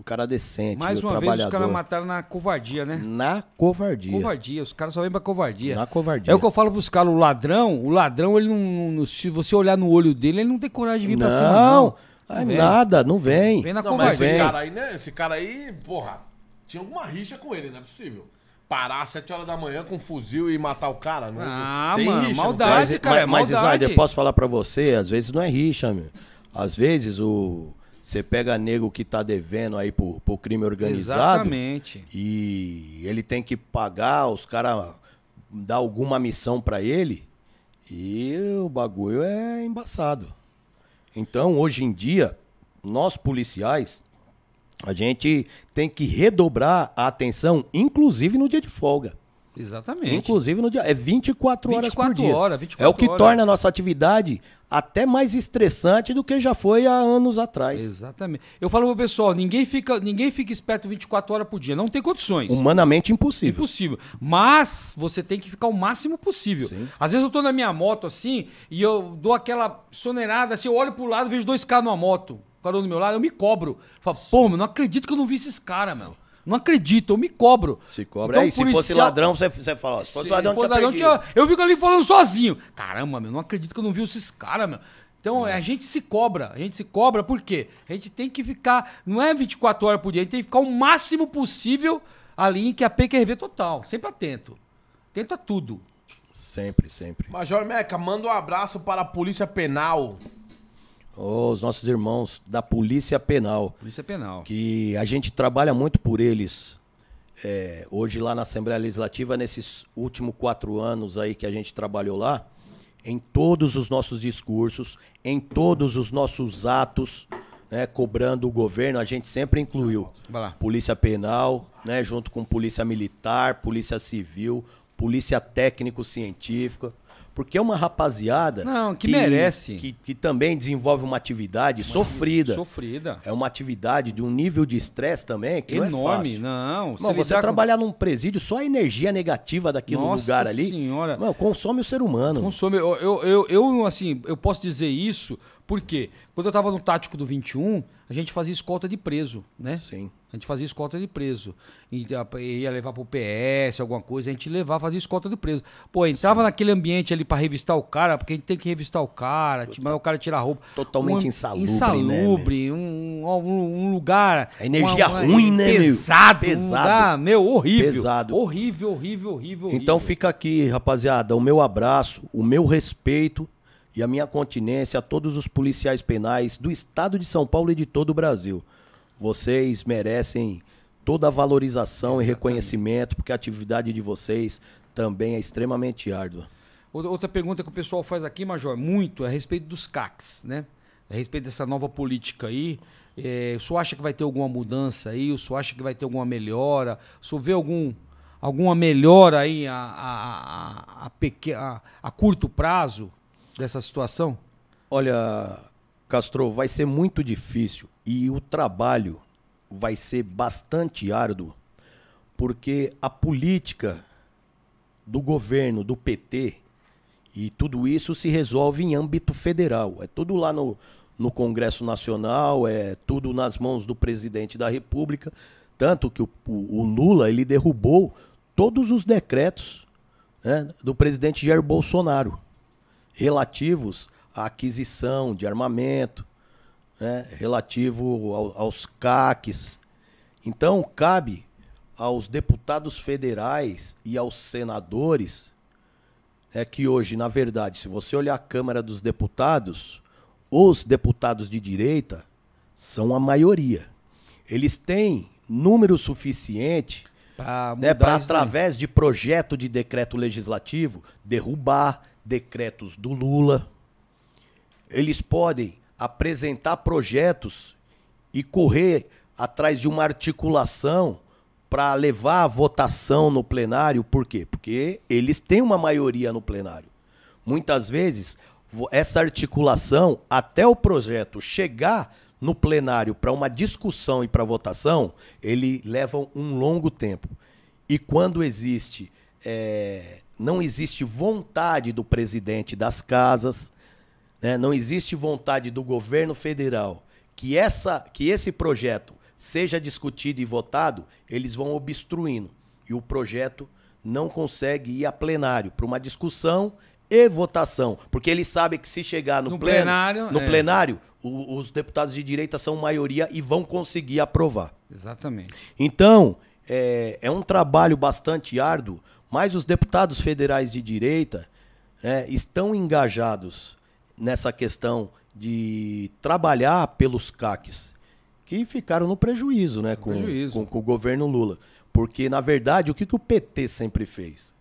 Um cara decente, Mais uma trabalhador. vez os caras mataram na covardia, né? Na covardia. Covardia, os caras só vêm pra covardia. Na covardia. É o que eu falo pros caras, o ladrão, o ladrão, ele não, Se você olhar no olho dele, ele não tem coragem de vir não, pra cima, não. É nada, não vem. Vem na não, covardia. Esse cara aí, né? Esse cara aí, porra, tinha alguma rixa com ele, não é possível parar às 7 horas da manhã com um fuzil e matar o cara. Não, é? ah, tem mano, rixa, maldade, cara. Mas, é mas posso falar para você? Às vezes não é rixa, meu. Às vezes o, você pega nego que está devendo aí por, por crime organizado. Exatamente. E ele tem que pagar, os caras dá alguma missão para ele. E o bagulho é embaçado. Então, hoje em dia, nós policiais, a gente tem que redobrar a atenção, inclusive no dia de folga. Exatamente. Inclusive no dia. É 24, 24 horas por dia. Horas, 24 é o que horas. torna a nossa atividade até mais estressante do que já foi há anos atrás. Exatamente. Eu falo pro pessoal, ninguém fica, ninguém fica esperto 24 horas por dia, não tem condições. Humanamente impossível. Impossível. Mas você tem que ficar o máximo possível. Sim. Às vezes eu tô na minha moto assim e eu dou aquela sonerada assim, eu olho pro lado, vejo dois caras numa moto, o cara do meu lado, eu me cobro. Falo, pô, mano, não acredito que eu não vi esses caras, mano. Não acredito, eu me cobro. Se cobra. Então, aí, se fosse ladrão, você, você fala, se fosse se ladrão, fosse ladrão tinha... Eu fico ali falando sozinho. Caramba, meu, não acredito que eu não vi esses caras, meu. Então, é. a gente se cobra. A gente se cobra por quê? A gente tem que ficar, não é 24 horas por dia, a gente tem que ficar o máximo possível ali em que a PQRV total. Sempre atento. Atento a tudo. Sempre, sempre. Major Meca, manda um abraço para a Polícia Penal os nossos irmãos da Polícia Penal. Polícia Penal. Que a gente trabalha muito por eles. É, hoje lá na Assembleia Legislativa, nesses últimos quatro anos aí que a gente trabalhou lá, em todos os nossos discursos, em todos os nossos atos, né, cobrando o governo, a gente sempre incluiu Polícia Penal, né, junto com Polícia Militar, Polícia Civil, Polícia Técnico-Científica, porque é uma rapaziada. Não, que, que merece. Que, que, também desenvolve uma atividade sofrida. Sofrida. É uma atividade de um nível de estresse também que Enorme. não é fácil. Não, Mano, você trabalhar com... num presídio, só a energia negativa daquele lugar ali. Senhora. Mano, consome o ser humano. Consome. Eu, eu, eu, eu, assim, eu posso dizer isso porque quando eu tava no Tático do 21, a gente fazia escolta de preso, né? Sim. A gente fazia escolta de preso. E ia levar pro PS, alguma coisa, a gente levava, fazia escolta de preso. Pô, entrava Sim. naquele ambiente ali para revistar o cara, porque a gente tem que revistar o cara, tipo, o cara tirar a roupa. Totalmente um, insalubre. Né, insalubre, né, um, um, um, lugar. A energia uma, uma, ruim, né? Pesado, pesado. Um lugar, meu, horrível. Pesado. Horrível, horrível, horrível. Então fica aqui, rapaziada, o meu abraço, o meu respeito e a minha continência a todos os policiais penais do estado de São Paulo e de todo o Brasil. Vocês merecem toda a valorização Exatamente. e reconhecimento, porque a atividade de vocês também é extremamente árdua. Outra pergunta que o pessoal faz aqui, Major, muito, é a respeito dos CACs, né? A respeito dessa nova política aí. É, o senhor acha que vai ter alguma mudança aí? O senhor acha que vai ter alguma melhora? O senhor vê algum, alguma melhora aí a, a, a, a, a, a curto prazo? dessa situação? Olha, Castro, vai ser muito difícil e o trabalho vai ser bastante árduo, porque a política do governo, do PT, e tudo isso se resolve em âmbito federal. É tudo lá no, no Congresso Nacional, é tudo nas mãos do presidente da República. Tanto que o, o Lula ele derrubou todos os decretos né, do presidente Jair Bolsonaro relativos à aquisição de armamento, né, relativo ao, aos CACs. Então, cabe aos deputados federais e aos senadores é que hoje, na verdade, se você olhar a Câmara dos Deputados, os deputados de direita são a maioria. Eles têm número suficiente para né, através de projeto de decreto legislativo, derrubar decretos do Lula. Eles podem apresentar projetos e correr atrás de uma articulação para levar a votação no plenário. Por quê? Porque eles têm uma maioria no plenário. Muitas vezes, essa articulação, até o projeto chegar no plenário para uma discussão e para votação, ele leva um longo tempo. E quando existe, é, não existe vontade do presidente das casas, né, não existe vontade do governo federal que, essa, que esse projeto seja discutido e votado, eles vão obstruindo. E o projeto não consegue ir a plenário para uma discussão e votação, porque ele sabe que se chegar no, no pleno, plenário, no é. plenário, o, os deputados de direita são maioria e vão conseguir aprovar. Exatamente. Então, é, é um trabalho bastante árduo, mas os deputados federais de direita né, estão engajados nessa questão de trabalhar pelos CACs, que ficaram no prejuízo, né, com, prejuízo. Com, com, o governo Lula. Porque, na verdade, o que, que o PT sempre fez?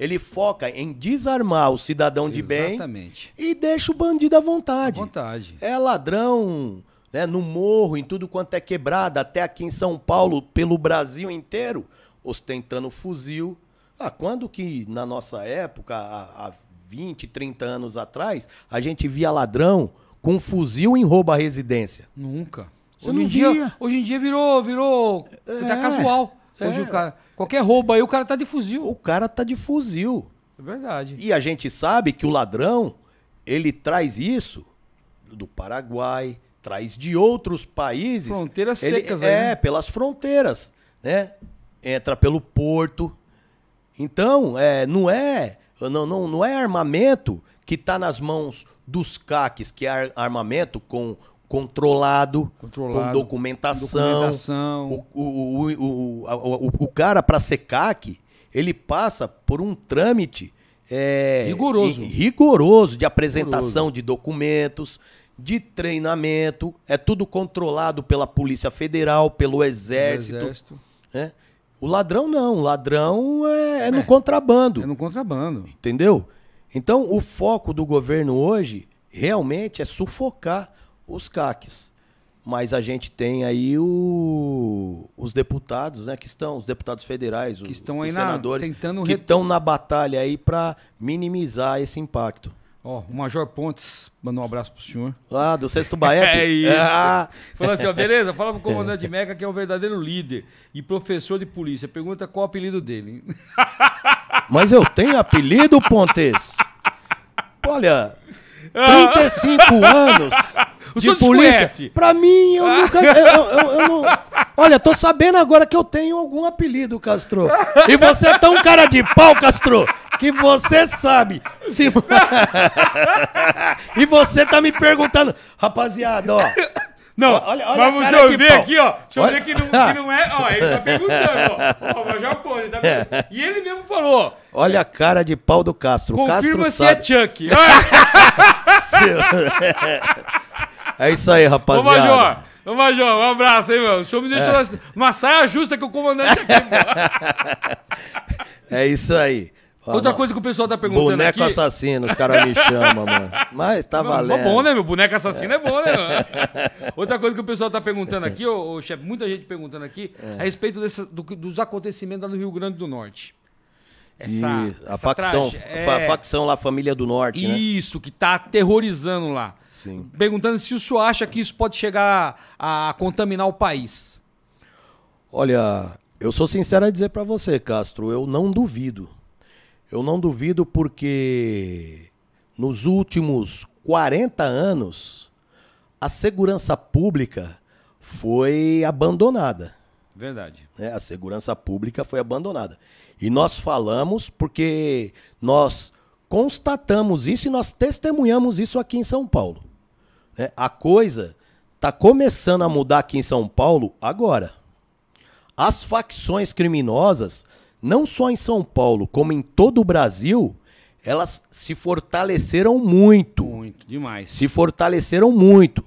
Ele foca em desarmar o cidadão de Exatamente. bem e deixa o bandido à vontade. À vontade. É ladrão, né, no morro, em tudo quanto é quebrado, até aqui em São Paulo, pelo Brasil inteiro, ostentando fuzil. Ah, quando que na nossa época, há 20, 30 anos atrás, a gente via ladrão com fuzil em roubo à residência? Nunca. Você hoje não em dia, hoje em dia virou, virou, tá é. tá casual. Hoje é. o cara. Qualquer roubo aí, o cara tá de fuzil. O cara tá de fuzil. É verdade. E a gente sabe que o ladrão, ele traz isso do Paraguai, traz de outros países. Fronteiras ele, secas, é, aí, né? pelas fronteiras, né? Entra pelo porto. Então, é, não é, não, não, não é armamento que está nas mãos dos caques, que é armamento com controlado, controlado com documentação. documentação. O, o, o, o, o, o cara, para ser CAC, ele passa por um trâmite é, rigoroso. rigoroso de apresentação rigoroso. de documentos, de treinamento. É tudo controlado pela Polícia Federal, pelo Exército. O, exército. Né? o ladrão não. O ladrão é, é, é no contrabando. É no contrabando. Entendeu? Então, o foco do governo hoje realmente é sufocar os CACs. Mas a gente tem aí o, os deputados, né? Que estão, os deputados federais, que estão os, os senadores, na, tentando que estão na batalha aí para minimizar esse impacto. Ó, oh, o Major Pontes mandou um abraço pro senhor. lá ah, do Sexto Baep? é isso. Ah. Falou assim, ó, beleza, fala pro comandante Meca que é um verdadeiro líder e professor de polícia. Pergunta qual o apelido dele. Mas eu tenho apelido, Pontes? Olha, 35 anos o de polícia. Conhece. Pra mim, eu ah. nunca. Eu, eu, eu, não... Olha, tô sabendo agora que eu tenho algum apelido, Castro. E você é tão cara de pau, Castro, que você sabe. Se... e você tá me perguntando, rapaziada, ó. Não, olha, olha vamos ver aqui, ó. Deixa eu olha. ver que não, que não é. Ó, ele tá perguntando, ó. Ó, já tá E ele mesmo falou. Olha a cara de pau do Castro. Confirma Castro se é sabe. é Chuck é isso aí, rapaziada. Ô, Major, ô, Major, um abraço, hein, mano. O senhor me deixou é. Assim, uma saia justa que o comandante aqui, É isso aí. Outra coisa que o pessoal tá perguntando boneco aqui... assassino, os caras me chamam, mano. Mas tá valendo. É bom, né, meu? Boneco assassino é, é bom, né, mano? Outra coisa que o pessoal tá perguntando aqui, ô, ô chefe, muita gente perguntando aqui, é. a respeito desse, do, dos acontecimentos lá no Rio Grande do Norte. Essa, e a facção, é... a facção lá, Família do Norte. Né? Isso, né? que tá aterrorizando lá. Sim. Perguntando se o senhor acha que isso pode chegar a contaminar o país. Olha, eu sou sincero a dizer para você, Castro, eu não duvido. Eu não duvido porque nos últimos 40 anos a segurança pública foi abandonada. Verdade. É, a segurança pública foi abandonada. E nós falamos porque nós constatamos isso e nós testemunhamos isso aqui em São Paulo. Né? A coisa está começando a mudar aqui em São Paulo agora. As facções criminosas, não só em São Paulo, como em todo o Brasil, elas se fortaleceram muito. Muito, demais. Se fortaleceram muito.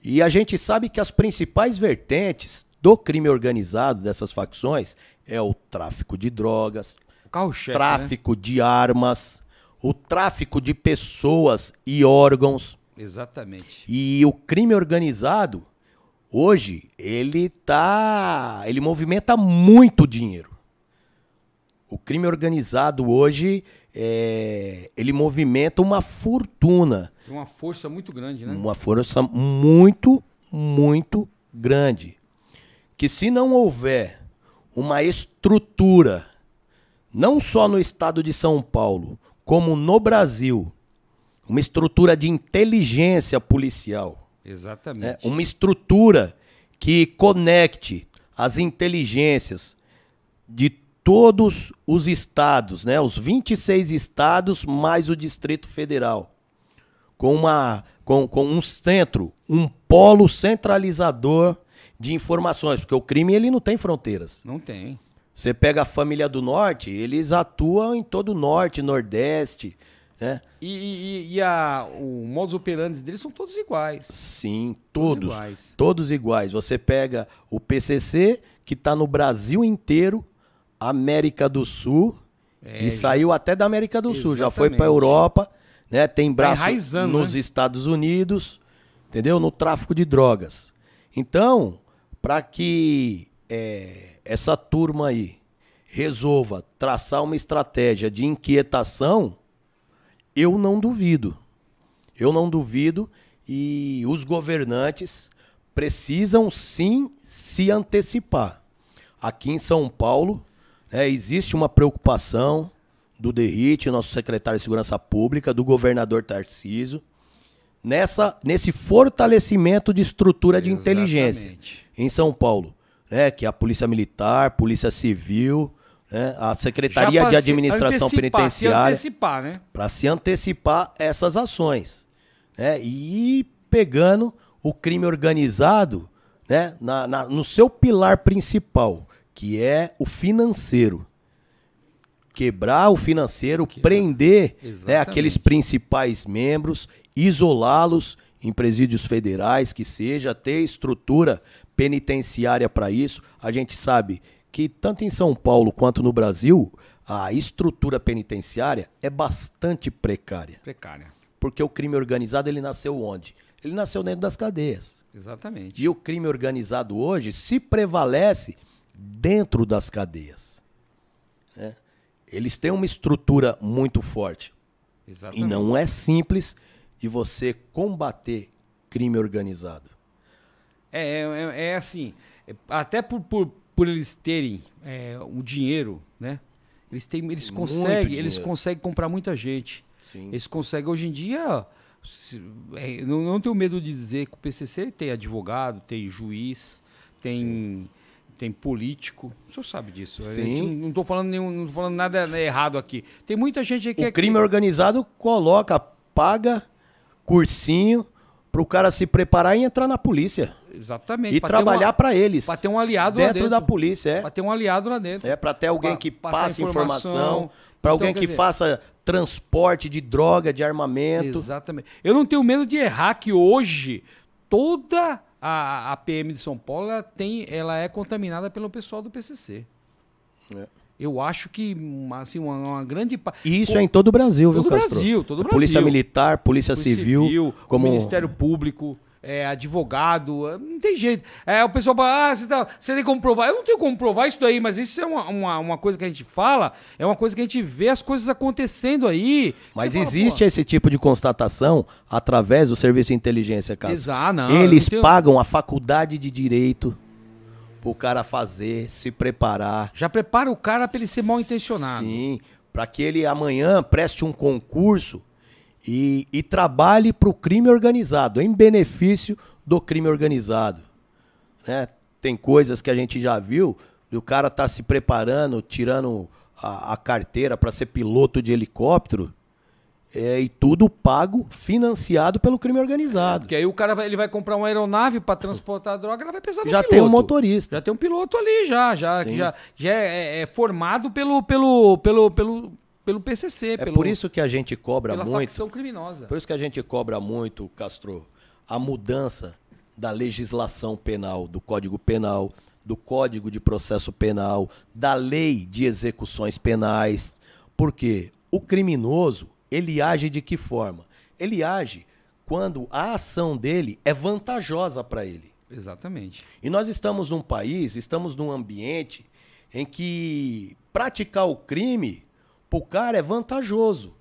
E a gente sabe que as principais vertentes do crime organizado dessas facções é o tráfico de drogas, o né? tráfico né? de armas, o tráfico de pessoas e órgãos. Exatamente. E o crime organizado, hoje, ele tá. ele movimenta muito dinheiro. O crime organizado hoje, é, ele movimenta uma fortuna. Uma força muito grande, né? Uma força muito, muito grande. Que se não houver uma estrutura, não só no estado de São Paulo, como no Brasil, uma estrutura de inteligência policial. Exatamente. Né? Uma estrutura que conecte as inteligências de todos os estados, né? os 26 estados mais o Distrito Federal, com, uma, com, com um centro, um polo centralizador de informações, porque o crime ele não tem fronteiras. Não tem. Você pega a família do norte, eles atuam em todo o norte, nordeste, né? E, e, e a, o modus operandi deles são todos iguais. Sim, todos. Todos iguais. Todos iguais. Você pega o PCC, que está no Brasil inteiro, América do Sul, é, e saiu até da América do Sul, já foi para a Europa, né? tem tá braço tá nos né? Estados Unidos, entendeu? No tráfico de drogas. Então, para que é, essa turma aí resolva traçar uma estratégia de inquietação, eu não duvido. Eu não duvido e os governantes precisam sim se antecipar. Aqui em São Paulo né, existe uma preocupação do Derrite, nosso secretário de Segurança Pública, do governador Tarciso nessa, nesse fortalecimento de estrutura de Exatamente. inteligência em São Paulo, né? Que é a Polícia Militar, Polícia Civil, né? a Secretaria de Administração antecipar, Penitenciária, para né? se antecipar essas ações, né? E pegando o crime organizado, né? Na, na, no seu pilar principal, que é o financeiro quebrar o financeiro, prender né, aqueles principais membros isolá-los em presídios federais, que seja, ter estrutura penitenciária para isso. A gente sabe que tanto em São Paulo quanto no Brasil, a estrutura penitenciária é bastante precária. Precária. Porque o crime organizado ele nasceu onde? Ele nasceu dentro das cadeias. Exatamente. E o crime organizado hoje se prevalece dentro das cadeias. Né? Eles têm uma estrutura muito forte. Exatamente. E não é simples de você combater crime organizado? É, é, é, é assim, até por, por, por eles terem é, o dinheiro, né? Eles, têm, eles conseguem, eles conseguem comprar muita gente. Sim. Eles conseguem hoje em dia. Se, é, não, não, tenho medo de dizer que o PCC tem advogado, tem juiz, tem tem político. O senhor sabe disso? Sim. Não estou falando falando nada né, errado aqui. Tem muita gente que o é crime que... organizado coloca, paga cursinho para o cara se preparar e entrar na polícia. Exatamente. E trabalhar para eles. Para ter um aliado dentro, dentro. da polícia, é. Para ter um aliado lá dentro. É, para ter alguém pra, que passe informação, informação para então, alguém que dizer... faça transporte de droga, de armamento. Exatamente. Eu não tenho medo de errar que hoje toda a, a PM de São Paulo ela tem, ela é contaminada pelo pessoal do PCC. É. Eu acho que assim, uma, uma grande. E isso Com... é em todo o Brasil, todo viu, Castro? Brasil, todo o Brasil. Polícia Militar, Polícia, Polícia Civil, Civil, como... Ministério Público. É, advogado, é, não tem jeito. É, o pessoal fala, ah, você, tá, você tem como provar. Eu não tenho como provar isso daí, mas isso é uma, uma, uma, coisa que a gente fala, é uma coisa que a gente vê as coisas acontecendo aí. Mas fala, existe esse tipo de constatação através do Serviço de Inteligência, Castro? Exato, não. Eles não tenho... pagam a faculdade de Direito o cara fazer, se preparar. Já prepara o cara para ele ser mal intencionado. Sim, para que ele amanhã preste um concurso e, e trabalhe para o crime organizado, em benefício do crime organizado. Né? Tem coisas que a gente já viu, e o cara tá se preparando, tirando a, a carteira para ser piloto de helicóptero é, e tudo pago, financiado pelo crime organizado. É, aí o cara vai, ele vai comprar uma aeronave para transportar droga, ela vai pensar no Já piloto. tem um motorista. Já tem um piloto ali, já, já, que já, já é, é, é, formado pelo, pelo, pelo, pelo, pelo PCC. É pelo, por isso que a gente cobra pela muito. Facção criminosa. Por isso que a gente cobra muito, Castro, a mudança da legislação penal, do Código Penal, do Código de Processo Penal, da Lei de Execuções Penais. Porque o criminoso ele age de que forma? Ele age quando a ação dele é vantajosa para ele. Exatamente. E nós estamos num país, estamos num ambiente em que praticar o crime pro cara é vantajoso.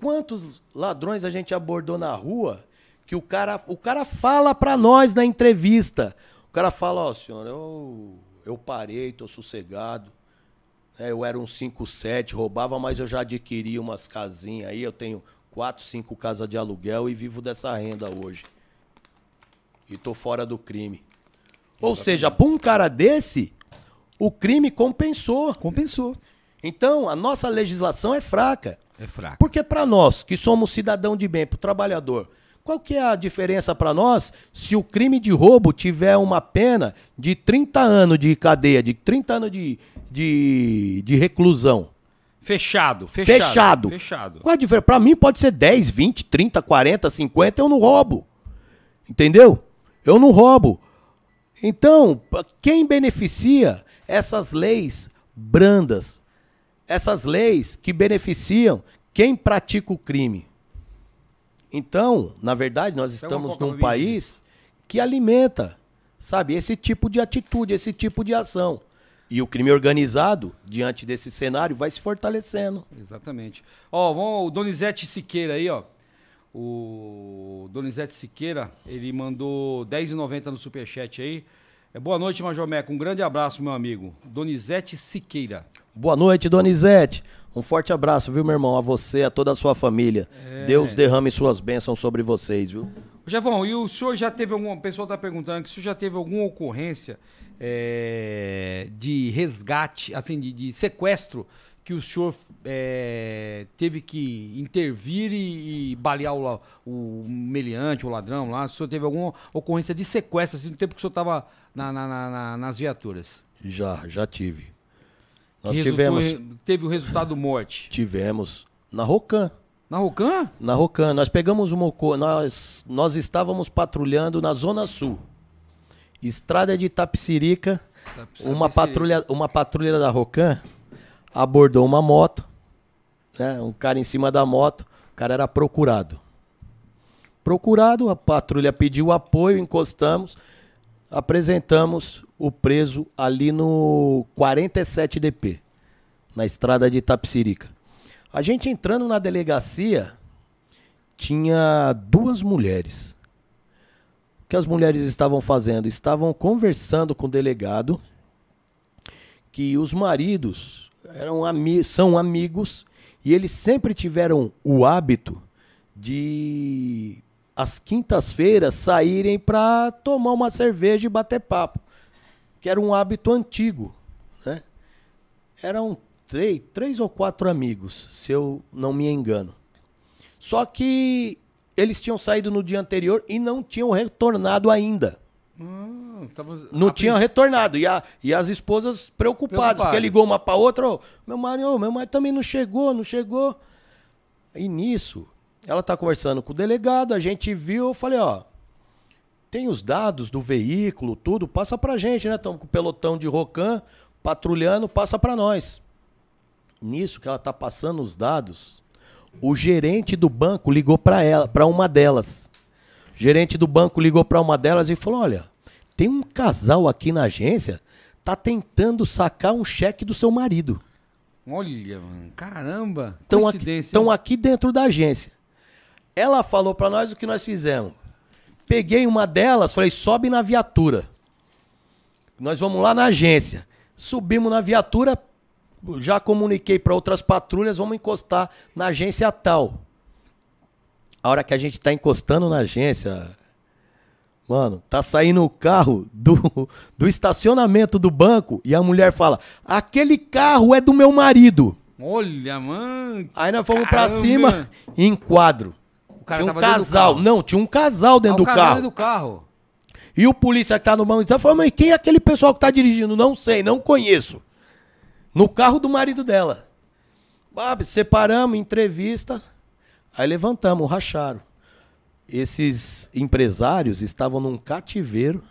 Quantos ladrões a gente abordou na rua que o cara, o cara fala para nós na entrevista. O cara fala, ó, oh, senhor, eu, eu parei, tô sossegado. É, eu era um 5-7, roubava, mas eu já adquiri umas casinhas aí. Eu tenho quatro, cinco casas de aluguel e vivo dessa renda hoje. E tô fora do crime. Ou seja, para um cara desse, o crime compensou. Compensou. Então, a nossa legislação é fraca. É fraca. Porque para nós, que somos cidadão de bem, para o trabalhador, qual que é a diferença para nós se o crime de roubo tiver uma pena de 30 anos de cadeia, de 30 anos de, de, de reclusão. Fechado, fechado. Fechado. fechado. Qual a diferença? Pra mim pode ser 10, 20, 30, 40, 50, eu não roubo. Entendeu? Eu não roubo. Então, quem beneficia essas leis brandas? Essas leis que beneficiam quem pratica o crime? Então, na verdade, nós é estamos num país que alimenta, sabe, esse tipo de atitude, esse tipo de ação. E o crime organizado, diante desse cenário, vai se fortalecendo. Exatamente. Ó, o Donizete Siqueira aí, ó. O Donizete Siqueira, ele mandou 10,90 no superchat aí. É, boa noite, Major Meco. Um grande abraço, meu amigo. Donizete Siqueira. Boa noite, Donizete. Um forte abraço, viu, meu irmão? A você, a toda a sua família. É. Deus derrame suas bênçãos sobre vocês, viu? Javão, e o senhor já teve alguma. O pessoal está perguntando que o senhor já teve alguma ocorrência é, de resgate, assim, de, de, sequestro, que o senhor é, teve que intervir e, e balear o, o meliante, o ladrão lá? O senhor teve alguma ocorrência de sequestro, assim, no tempo que o senhor estava na, na, na, nas viaturas? Já, já tive. Nós resultou, tivemos. Teve o resultado morte. Tivemos. Na Rocan. Na Rocan? Na Rocan. Nós pegamos uma nós nós estávamos patrulhando na zona sul. Estrada de Tapicirica, uma patrulha, uma patrulha da Rocan abordou uma moto, né? Um cara em cima da moto, o cara era procurado. Procurado, a patrulha pediu apoio, encostamos, apresentamos o preso ali no 47 DP, na estrada de Tapicirica. A gente entrando na delegacia, tinha duas mulheres. O que as mulheres estavam fazendo? Estavam conversando com o delegado que os maridos eram ami são amigos e eles sempre tiveram o hábito de às quintas-feiras saírem para tomar uma cerveja e bater papo, que era um hábito antigo, né? Eram encontrei três ou quatro amigos, se eu não me engano. Só que eles tinham saído no dia anterior e não tinham retornado ainda. Hum, então não tinham retornado. E, a, e as esposas preocupadas, Preocupado. porque ligou uma para outra: oh, meu marido, meu marido também não chegou, não chegou. E nisso, ela tá conversando com o delegado, a gente viu, eu falei: ó, tem os dados do veículo, tudo, passa pra gente, né? Estamos com o pelotão de Rocan patrulhando, passa para nós nisso que ela está passando os dados, o gerente do banco ligou para ela, para uma delas. O gerente do banco ligou para uma delas e falou: "Olha, tem um casal aqui na agência tá tentando sacar um cheque do seu marido. Olha, caramba, estão aqui, estão aqui dentro da agência. Ela falou para nós o que nós fizemos. Peguei uma delas, falei: "Sobe na viatura. Nós vamos lá na agência." Subimos na viatura, já comuniquei para outras patrulhas, vamos encostar na agência tal. A hora que a gente está encostando na agência, mano, tá saindo o carro do, do estacionamento do banco e a mulher fala: aquele carro é do meu marido. Olha, mano. Aí nós fomos para cima enquadro. tinha um casal. Não, tinha um casal dentro ah, do, carro. do carro. E o polícia que tá no banco então, falou: mas quem é aquele pessoal que tá dirigindo? Não sei, não conheço. No carro do marido dela. Babi, separamos, entrevista. Aí levantamos, racharam. Esses empresários estavam num cativeiro.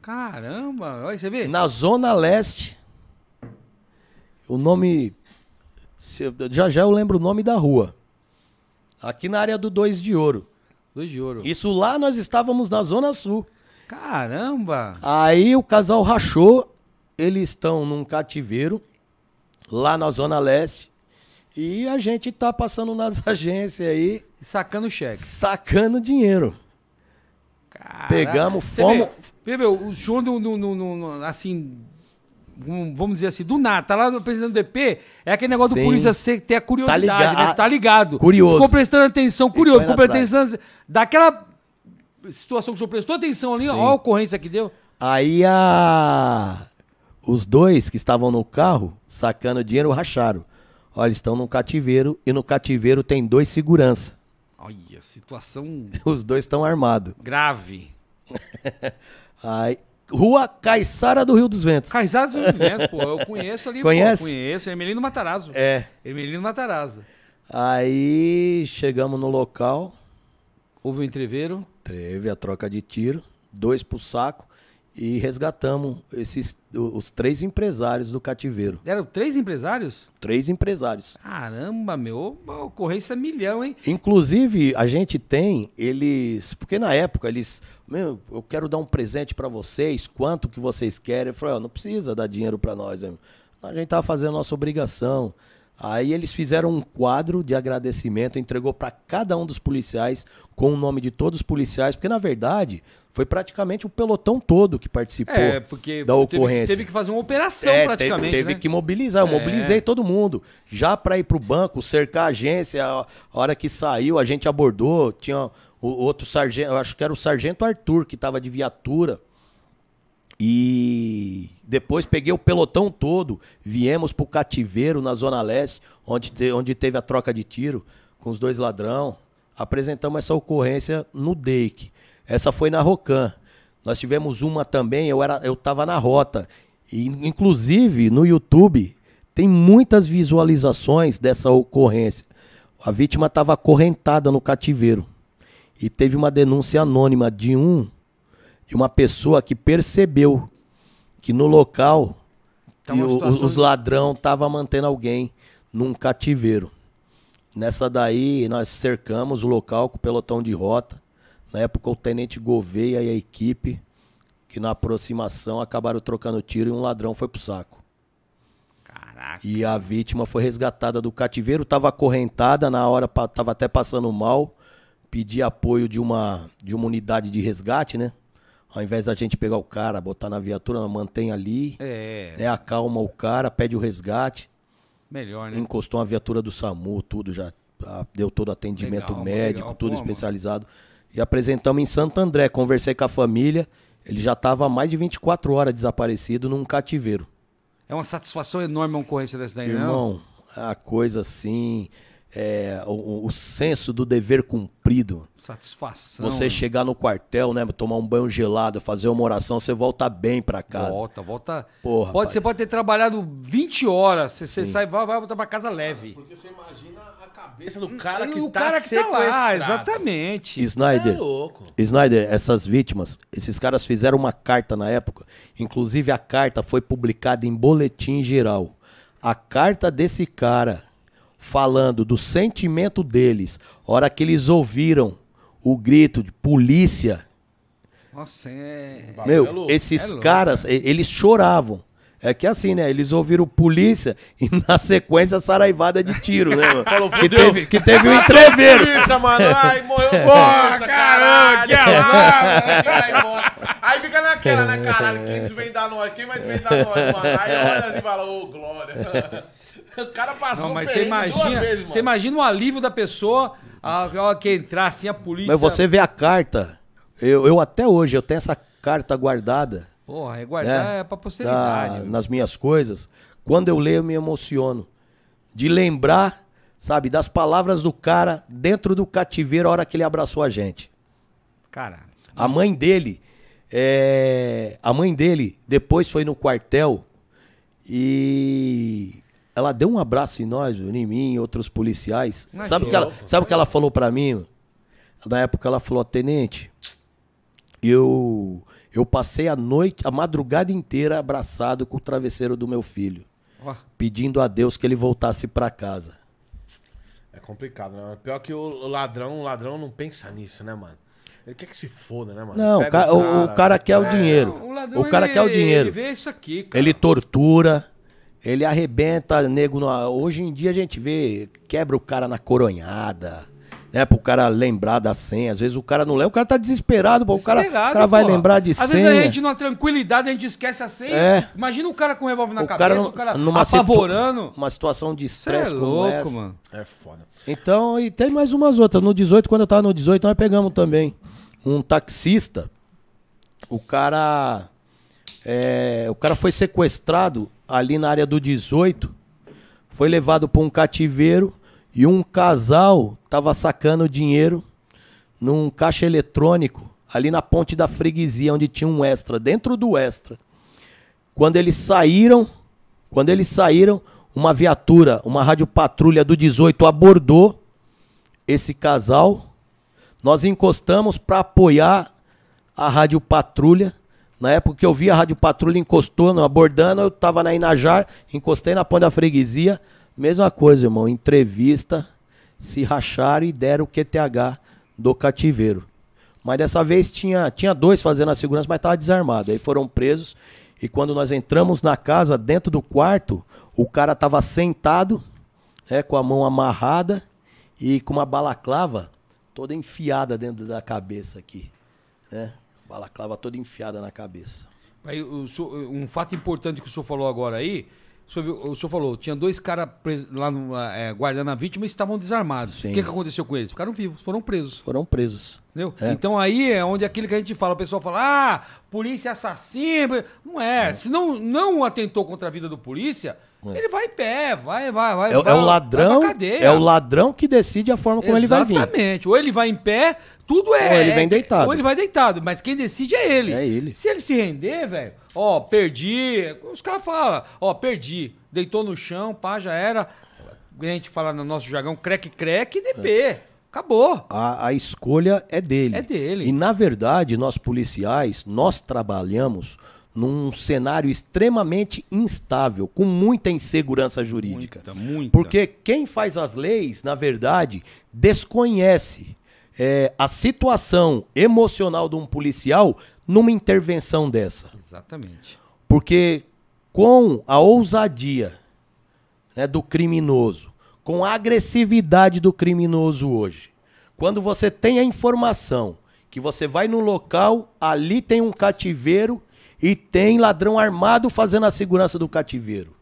Caramba, olha você vê. Na Zona Leste. O nome. Já já eu lembro o nome da rua. Aqui na área do Dois de Ouro. Dois de Ouro. Isso lá nós estávamos na Zona Sul. Caramba! Aí o casal rachou, eles estão num cativeiro lá na Zona Leste. E a gente tá passando nas agências aí. Sacando cheque. Sacando dinheiro. Pegamos, fomos. Vê, vê, o João, no, no, no, assim, vamos dizer assim, do nada, tá lá do DP, é aquele negócio Sim. do polícia ser, ter a curiosidade, tá ligado. Né? Tá ligado. Curioso. Ficou prestando atenção, curioso, ficou prestando atenção. Daquela situação que o senhor prestou atenção ali, Sim. ó a ocorrência que deu. Aí a. Os dois que estavam no carro sacando dinheiro racharam. Olha, estão num cativeiro e no cativeiro tem dois segurança. Olha, situação. Os dois estão armados. Grave. Ai, Rua Caiçara do Rio dos Ventos. Caiçara do Rio dos Ventos, pô. Eu conheço ali. Conhece? Pô, conheço. Emelino Matarazzo. É. Emelino Matarazzo. Aí chegamos no local. Houve um entreveiro. Teve a troca de tiro. Dois pro saco e resgatamos esses os três empresários do cativeiro. Eram três empresários? Três empresários. Caramba, meu, ocorrência é milhão, hein? Inclusive, a gente tem eles, porque na época eles, meu, eu quero dar um presente para vocês, quanto que vocês querem? Eu falei, oh, não precisa dar dinheiro para nós, né? A gente tava fazendo nossa obrigação. Aí eles fizeram um quadro de agradecimento, entregou para cada um dos policiais com o nome de todos os policiais, porque na verdade foi praticamente o pelotão todo que participou é, porque da teve, ocorrência. Teve que fazer uma operação é, praticamente. Teve, teve né? que mobilizar, eu é. mobilizei todo mundo. Já para ir para o banco, cercar a agência, a hora que saiu a gente abordou, tinha o outro sargento, eu acho que era o sargento Arthur que estava de viatura. E depois peguei o pelotão todo, viemos para o cativeiro na Zona Leste, onde, te, onde teve a troca de tiro com os dois ladrão. Apresentamos essa ocorrência no DEIC. Essa foi na Rocan. Nós tivemos uma também, eu era eu estava na rota. E, inclusive, no YouTube, tem muitas visualizações dessa ocorrência. A vítima estava acorrentada no cativeiro. E teve uma denúncia anônima de um de uma pessoa que percebeu que no local tá que o, os ladrão estavam mantendo alguém num cativeiro. Nessa daí, nós cercamos o local com o pelotão de rota. Na época, o tenente Gouveia e a equipe, que na aproximação acabaram trocando tiro e um ladrão foi pro saco. Caraca. E a vítima foi resgatada do cativeiro, estava acorrentada, na hora estava até passando mal. Pedi apoio de uma, de uma unidade de resgate, né? Ao invés da gente pegar o cara, botar na viatura, mantém ali, é. né, acalma o cara, pede o resgate. Melhor, né? Encostou uma viatura do SAMU, tudo, já deu todo atendimento legal, médico, legal. tudo Pô, especializado. Mano. E apresentamos em Santo André, conversei com a família, ele já estava mais de 24 horas desaparecido num cativeiro. É uma satisfação enorme uma ocorrência dessa daí, Irmão, não? a coisa assim é, o, o, senso do dever cumprido. Satisfação. Você né? chegar no quartel, né, tomar um banho gelado, fazer uma oração, você volta bem para casa. Volta, volta. Porra, pode, você pode ter trabalhado 20 horas, você, você sai vai, vai voltar para casa leve. Ah, porque você imagina a cabeça do cara hum, que o tá cara que tá lá, exatamente. Snyder. É Snyder, essas vítimas, esses caras fizeram uma carta na época, inclusive a carta foi publicada em boletim geral. A carta desse cara falando do sentimento deles, hora que eles ouviram o grito de polícia. Nossa, é... Meu, é louco, esses é caras, eles choravam. É que assim, né? Eles ouviram polícia e na sequência saraivada de tiro, né? Mano? Falou, que, teve, que teve um entreveiro. Polícia, mano. Ai, morreu força, caralho. caralho. Aí fica naquela, né? Caralho, quem vem dar nós? Quem mais vem dar nós, mano? Aí olha assim e fala, ô, oh, glória. O cara passou Não, mas você imagina, vezes, Você imagina o alívio da pessoa a, a, que entrar assim, a polícia. Mas você vê a carta. Eu, eu até hoje, eu tenho essa carta guardada. Porra, é guardar né? é pra tá posteridade. Da, nas minhas coisas. Quando eu leio, eu me emociono. De lembrar, sabe, das palavras do cara dentro do cativeiro a hora que ele abraçou a gente. Cara. A mãe dele. É... A mãe dele depois foi no quartel e ela deu um abraço em nós, em mim, em outros policiais. Imagina, sabe o que ela, sabe que ela falou para mim? Na época ela falou: "Tenente, eu eu passei a noite, a madrugada inteira abraçado com o travesseiro do meu filho, oh. pedindo a Deus que ele voltasse para casa." É complicado, né? Pior que o ladrão, o ladrão não pensa nisso, né, mano? Ele quer que se foda, né, mano? Não, o, cara, o cara, quer o é, dinheiro. o, cara quer o dinheiro. Ele vê isso aqui, cara. Ele tortura, ele arrebenta nego. No... Hoje em dia a gente vê, quebra o cara na coronhada né? Pro cara lembrar da senha. Às vezes o cara não lembra, o cara tá desesperado, pô. Desesperado, o cara, o cara vai lembrar de Às senha. Às vezes a gente, numa tranquilidade, a gente esquece a senha. É. Imagina o cara com o revólver na o cabeça, cara o cara numa apavorando. Situ... uma situação de estresse é como louco, essa. mano. É foda. Então, e tem mais umas outras. No 18, quando eu tava no 18, nós pegamos também um taxista. O cara. É, o cara foi sequestrado ali na área do 18, foi levado para um cativeiro e um casal estava sacando dinheiro num caixa eletrônico ali na ponte da freguesia, onde tinha um extra, dentro do extra. Quando eles saíram, quando eles saíram, uma viatura, uma rádio patrulha do 18 abordou esse casal. Nós encostamos para apoiar a rádio patrulha na época que eu vi a Rádio Patrulha encostando, abordando, eu tava na Inajar, encostei na ponta da freguesia. Mesma coisa, irmão. Entrevista, se racharam e deram o QTH do cativeiro. Mas dessa vez tinha, tinha dois fazendo a segurança, mas tava desarmado. Aí foram presos. E quando nós entramos na casa, dentro do quarto, o cara tava sentado, né, com a mão amarrada e com uma balaclava toda enfiada dentro da cabeça aqui, né? balaclava toda enfiada na cabeça. Aí, um fato importante que o senhor falou agora aí, o senhor, o senhor falou, tinha dois caras lá no, ah, é, guardando a vítima e estavam desarmados. Sim. O que, que, aconteceu com eles? Ficaram vivos, foram presos. Foram presos. Entendeu? É. Então aí é onde aquilo que a gente fala, o pessoal fala, ah, polícia assassina. Não é. é. Se não, não atentou contra a vida do polícia, é. Ele vai em pé, vai, vai, vai. É, é vai, é o ladrão, é o ladrão que decide a forma como Exatamente. ele vai vir. Exatamente. Ou ele vai em pé, tudo é. Ou ele vem deitado. Ou ele vai deitado, mas quem decide é ele. É ele. Se ele se render, velho, ó, perdi. Os caras falam, ó, perdi. Deitou no chão, pá, já era. A gente fala no nosso jargão, creque, creque, DP. É. Acabou. A, a, escolha é dele. É dele. E, na verdade, nós policiais, nós trabalhamos num cenário extremamente instável, com muita insegurança jurídica. Muita, muita. Porque quem faz as leis, na verdade, desconhece é, a situação emocional de um policial numa intervenção dessa. Exatamente. Porque com a ousadia né, do criminoso, com a agressividade do criminoso hoje, quando você tem a informação que você vai no local, ali tem um cativeiro e tem ladrão armado fazendo a segurança do cativeiro.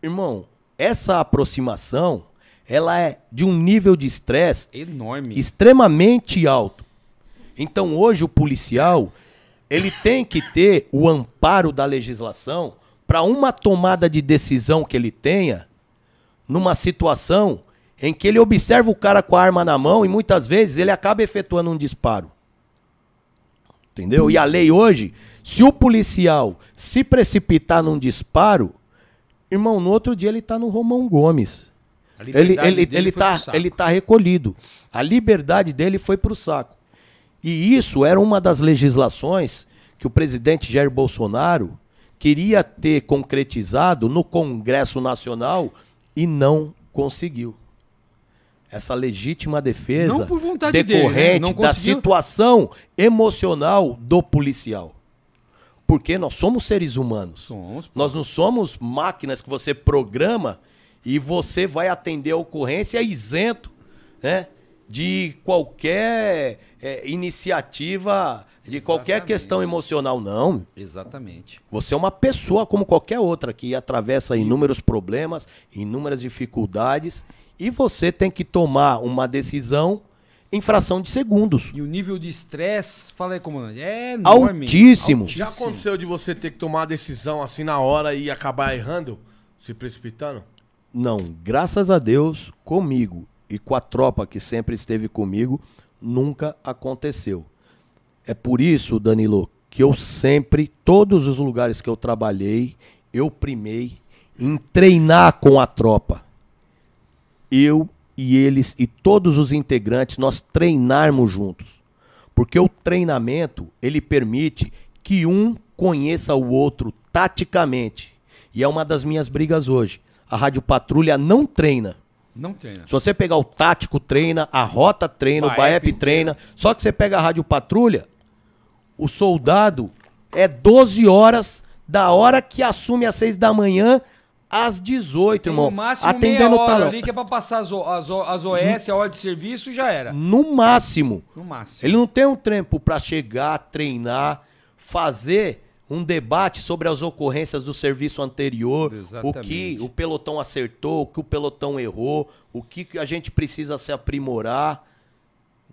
Irmão, essa aproximação, ela é de um nível de estresse enorme, extremamente alto. Então hoje o policial, ele tem que ter o amparo da legislação para uma tomada de decisão que ele tenha numa situação em que ele observa o cara com a arma na mão e muitas vezes ele acaba efetuando um disparo. Entendeu? E a lei hoje se o policial se precipitar num disparo, irmão, no outro dia ele está no Romão Gomes. Ele, ele, ele, tá, ele tá recolhido. A liberdade dele foi para o saco. E isso era uma das legislações que o presidente Jair Bolsonaro queria ter concretizado no Congresso Nacional e não conseguiu. Essa legítima defesa decorrente dele, né? da situação emocional do policial. Porque nós somos seres humanos. Somos, nós não somos máquinas que você programa e você vai atender a ocorrência isento né, de qualquer é, iniciativa, de Exatamente. qualquer questão emocional, não. Exatamente. Você é uma pessoa como qualquer outra que atravessa inúmeros problemas, inúmeras dificuldades e você tem que tomar uma decisão em fração de segundos. E o nível de estresse, fala aí, comandante, é enorme. Altíssimo. Altíssimo. Já aconteceu de você ter que tomar a decisão assim na hora e acabar errando, se precipitando? Não, graças a Deus, comigo e com a tropa que sempre esteve comigo, nunca aconteceu. É por isso, Danilo, que eu sempre, todos os lugares que eu trabalhei, eu primei em treinar com a tropa. Eu e eles e todos os integrantes nós treinarmos juntos. Porque o treinamento, ele permite que um conheça o outro taticamente. E é uma das minhas brigas hoje. A Rádio Patrulha não treina. Não treina. Se você pegar o tático, treina, a rota treina, é Baep, o Baep treina. Só que você pega a Rádio Patrulha, o soldado é 12 horas da hora que assume às 6 da manhã às 18, irmão. No máximo atendendo meia hora ali que é pra passar as, as, as OS, a hora de serviço e já era. No máximo. No máximo. Ele não tem um tempo para chegar, treinar, fazer um debate sobre as ocorrências do serviço anterior, Exatamente. o que o pelotão acertou, o que o pelotão errou, o que a gente precisa se aprimorar.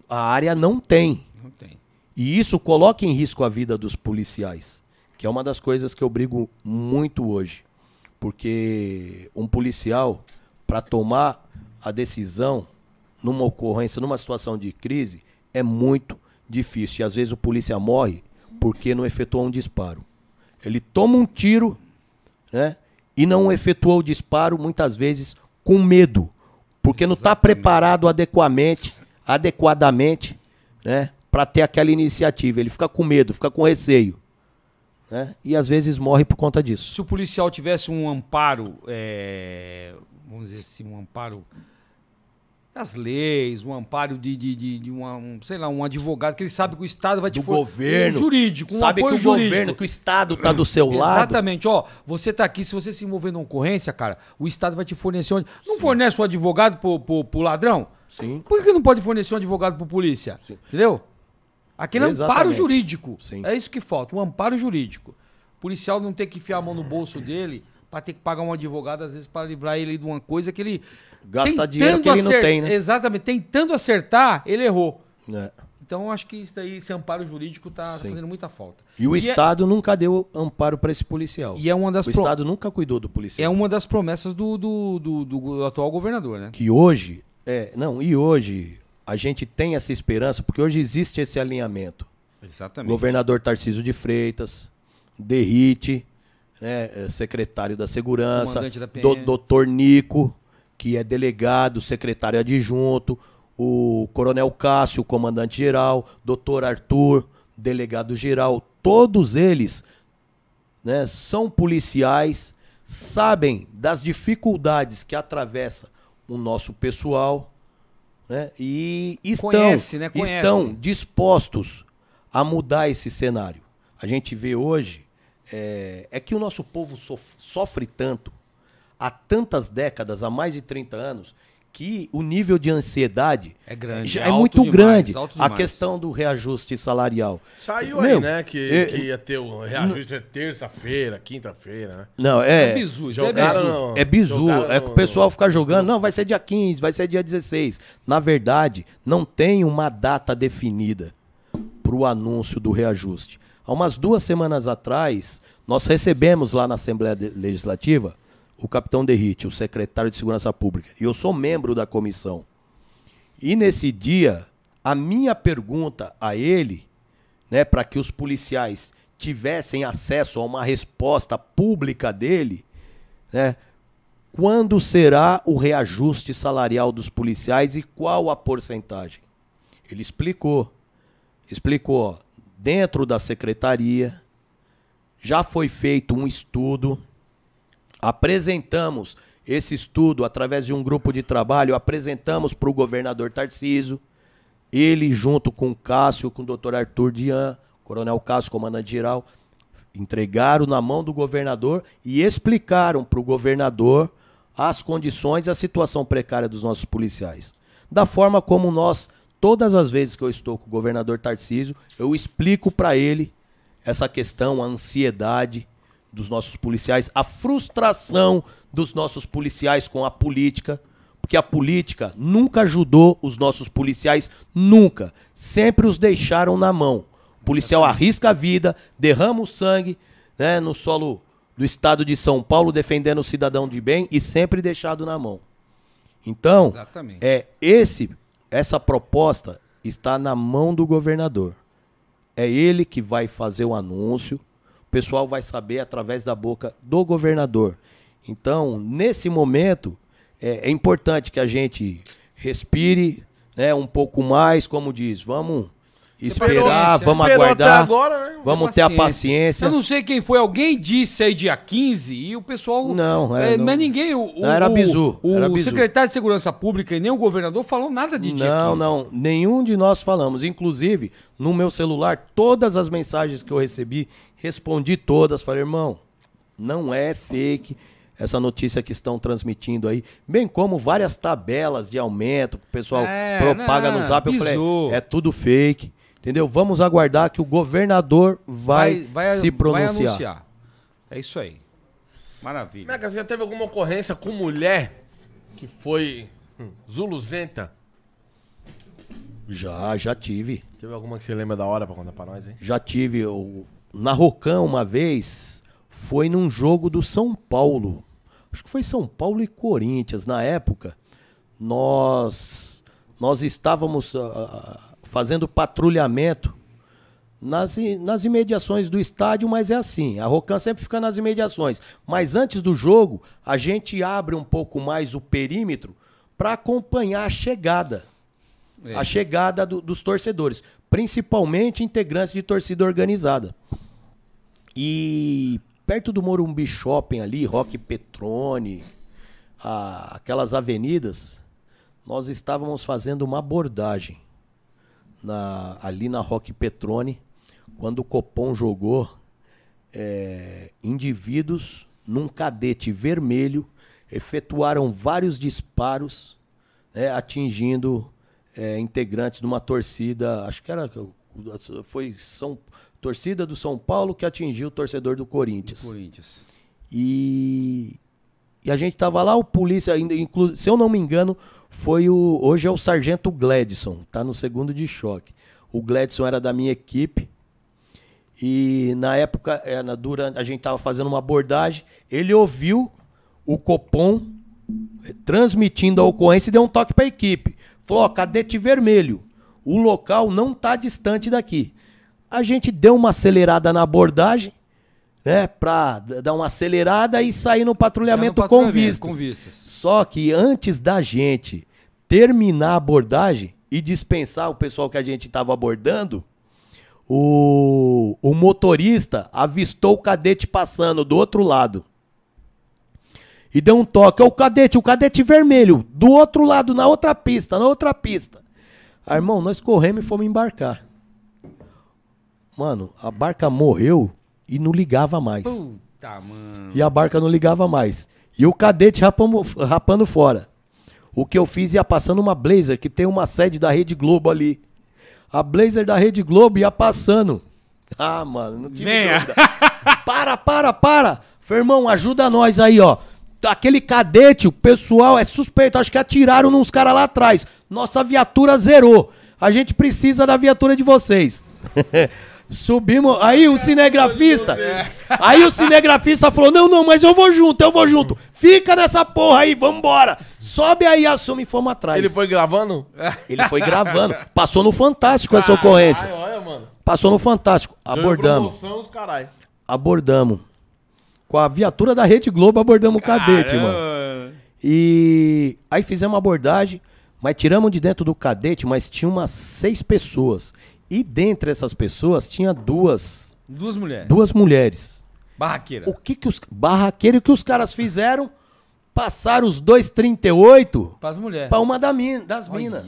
A área não tem. Não tem. E isso coloca em risco a vida dos policiais, que é uma das coisas que eu brigo muito hoje. Porque um policial, para tomar a decisão numa ocorrência, numa situação de crise, é muito difícil. E às vezes o polícia morre porque não efetuou um disparo. Ele toma um tiro, né? E não efetuou o disparo, muitas vezes com medo, porque tá Exatamente. não está preparado adequadamente, adequadamente, né? Para ter aquela iniciativa. Ele fica com medo, fica com receio né? E às vezes morre por conta disso. Se o policial tivesse um amparo, é, vamos dizer assim, um amparo das leis, um amparo de, de, de, de uma, um, sei lá, um advogado que ele sabe que o Estado vai te do for... governo um jurídico, um sabe que o jurídico. governo, que o Estado está do seu lado. Exatamente, ó, você está aqui, se você se envolver numa ocorrência, cara, o Estado vai te fornecer, um... não Sim. fornece um advogado pro, pro, pro ladrão? Sim. Por que, que não pode fornecer um advogado pro polícia? Sim. Entendeu? Aquele Exatamente. amparo jurídico. Sim. É isso que falta, um amparo jurídico. O policial não ter que enfiar a mão no bolso dele para ter que pagar um advogado, às vezes, para livrar ele de uma coisa que ele. Gastar dinheiro que ele não tem, né? Exatamente. Tentando acertar, ele errou. É. Então, acho que isso daí, esse amparo jurídico está fazendo muita falta. E o e é Estado é... nunca deu amparo para esse policial. E é uma das o pro... Estado nunca cuidou do policial. É uma das promessas do, do, do, do atual governador, né? Que hoje. É, não, e hoje, a gente tem essa esperança, porque hoje existe esse alinhamento. Exatamente. Governador Tarcísio de Freitas, Derrite, né, eh, secretário da Segurança, da doutor Nico, que é delegado, secretário adjunto, o Coronel Cássio, comandante-geral, doutor Arthur, delegado-geral, todos eles né, são policiais, sabem das dificuldades que atravessa o nosso pessoal, né? E estão, Conhece, né? Conhece. estão dispostos a mudar esse cenário. A gente vê hoje é, é que o nosso povo sofre, sofre tanto há tantas décadas, há mais de 30 anos, que o nível de ansiedade é grande, é, é muito demais, grande. A questão do reajuste salarial. Saiu Meu, aí, né, que, é, que ia ter o reajuste é terça-feira, quinta-feira, né? Não, é. É bizu, é jogaram, é bizu. É, bizu. é que o pessoal ficar jogando, não, vai ser dia 15, vai ser dia 16. Na verdade, não tem uma data definida para o anúncio do reajuste. Há umas duas semanas atrás, nós recebemos lá na Assembleia Legislativa o capitão Derrite, o secretário de Segurança Pública, e eu sou membro da comissão. E nesse dia, a minha pergunta a ele, né, para que os policiais tivessem acesso a uma resposta pública dele, né, quando será o reajuste salarial dos policiais e qual a porcentagem? Ele explicou. Explicou, ó, dentro da secretaria já foi feito um estudo apresentamos esse estudo através de um grupo de trabalho, apresentamos para o governador Tarciso, ele junto com o Cássio, com o doutor Arthur Dian, coronel Cássio, comandante geral, entregaram na mão do governador e explicaram para o governador as condições e a situação precária dos nossos policiais. Da forma como nós, todas as vezes que eu estou com o governador Tarcísio, eu explico para ele essa questão, a ansiedade, dos nossos policiais, a frustração dos nossos policiais com a política, porque a política nunca ajudou os nossos policiais, nunca. Sempre os deixaram na mão. O policial arrisca a vida, derrama o sangue né, no solo do estado de São Paulo, defendendo o cidadão de bem e sempre deixado na mão. Então, Exatamente. é esse essa proposta está na mão do governador. É ele que vai fazer o anúncio, pessoal vai saber através da boca do governador. Então, nesse momento, é, é importante que a gente respire né, um pouco mais, como diz, vamos esperar, vamos aguardar, agora, né? vamos ter a paciência. Eu não sei quem foi, alguém disse aí dia 15 e o pessoal... Não, é, é não, mas ninguém... O, não, era bizu. O, era o bizu. secretário de Segurança Pública e nem o governador falou nada de dia Não, não, nenhum de nós falamos. Inclusive, no meu celular, todas as mensagens que eu recebi Respondi todas, falei, irmão, não é fake essa notícia que estão transmitindo aí, bem como várias tabelas de aumento que o pessoal é, propaga não, no né? zap. Eu falei, é tudo fake. Entendeu? Vamos aguardar que o governador vai, vai, vai se pronunciar. Vai é isso aí. Maravilha. Mega, você já teve alguma ocorrência com mulher que foi hum, zuluzenta? Já, já tive. Teve alguma que você lembra da hora pra contar pra nós, hein? Já tive. o na Rocam uma vez foi num jogo do São Paulo. Acho que foi São Paulo e Corinthians na época. Nós nós estávamos uh, fazendo patrulhamento nas, nas imediações do estádio, mas é assim, a Rocan sempre fica nas imediações. Mas antes do jogo, a gente abre um pouco mais o perímetro para acompanhar a chegada. É. A chegada do, dos torcedores principalmente integrantes de torcida organizada. E perto do Morumbi Shopping ali, Rock Petrone, a, aquelas avenidas, nós estávamos fazendo uma abordagem na, ali na Rock Petrone, quando o Copom jogou é, indivíduos num cadete vermelho, efetuaram vários disparos, né, atingindo é, integrantes de uma torcida, acho que era foi São, torcida do São Paulo que atingiu o torcedor do Corinthians. Corinthians. E, e a gente tava lá, o polícia, inclu, se eu não me engano, foi o. Hoje é o Sargento Gladson, tá no segundo de choque. O Gladson era da minha equipe. E na época, é, na, durante, a gente estava fazendo uma abordagem, ele ouviu o Copom é, transmitindo a ocorrência e deu um toque para a equipe. Falou, ó, cadete vermelho, o local não está distante daqui. A gente deu uma acelerada na abordagem, né, para dar uma acelerada e sair no patrulhamento, no patrulhamento com, vistas. com vistas. Só que antes da gente terminar a abordagem e dispensar o pessoal que a gente estava abordando, o, o motorista avistou o cadete passando do outro lado e deu um toque. É o cadete, o cadete vermelho, do outro lado, na outra pista, na outra pista. Aí, ah, irmão, nós corremos e fomos embarcar. Mano, a barca morreu e não ligava mais. Puta, mano. E a barca não ligava mais. E o cadete rapando, rapando fora. O que eu fiz ia passando uma Blazer, que tem uma sede da Rede Globo ali. A Blazer da Rede Globo ia passando. Ah, mano, não tive Venha. dúvida. Para, para, para. Fermão, ajuda nós aí, ó aquele cadete, o pessoal é suspeito, acho que atiraram nos caras lá atrás. Nossa viatura zerou. A gente precisa da viatura de vocês. Subimos. Aí o cinegrafista. É. Aí o cinegrafista falou: Não, não, mas eu vou junto, eu vou junto. Fica nessa porra aí, vambora. Sobe aí, assume e fomos atrás. Ele foi gravando? Ele foi gravando. Passou no Fantástico essa ocorrência. Ai, olha, mano. Passou no Fantástico. Abordamos. Abordamos com a viatura da Rede Globo abordamos o cadete, mano. E aí fizemos uma abordagem, mas tiramos de dentro do cadete, mas tinha umas seis pessoas. E dentre essas pessoas tinha duas. Duas mulheres. Duas mulheres. Barraqueira. O que que os. Barraqueira, o que os caras fizeram? Passaram os 2,38 para as mulheres. Para uma da min, das minas.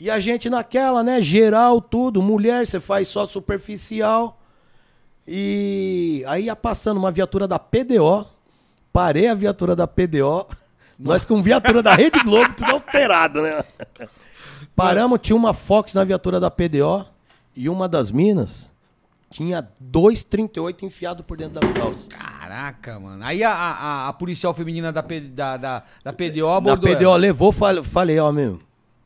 E a gente naquela, né? Geral, tudo. Mulher, você faz só superficial. E aí ia passando uma viatura da PDO, parei a viatura da PDO, nós com viatura da Rede Globo, tudo alterado, né? Paramos, tinha uma Fox na viatura da PDO e uma das minas tinha 2,38 enfiado por dentro das calças. Caraca, mano. Aí a, a, a policial feminina da, P, da, da, da PDO abordou. Da PDO ela. levou, falei, ó, meu,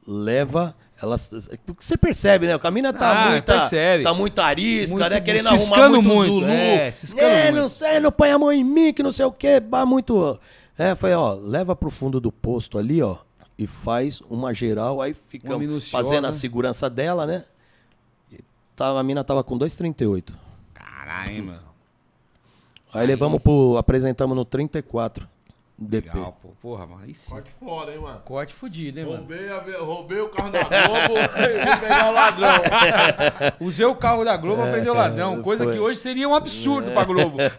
leva elas, você percebe, né? O Camina tá, ah, muito, tá muito arisca, muito, né? Querendo arrumar muito, muito Zulu. É, é muito. não sei, é, não põe a mão em mim, que não sei o quê. Bah, muito... É, foi, ó, leva pro fundo do posto ali, ó, e faz uma geral. Aí ficamos fazendo a segurança dela, né? E tava, a mina tava com 2,38. Caralho, mano. Aí levamos pro... Apresentamos no 34. DP. Legal, pô. Porra, mas aí sim. Corte fora, hein, mano? Corte fudido, hein, roubei mano? A, roubei o carro da Globo, vou pegar o ladrão. Usei o carro da Globo pra é, prender o ladrão. É, coisa foi. que hoje seria um absurdo é. pra Globo.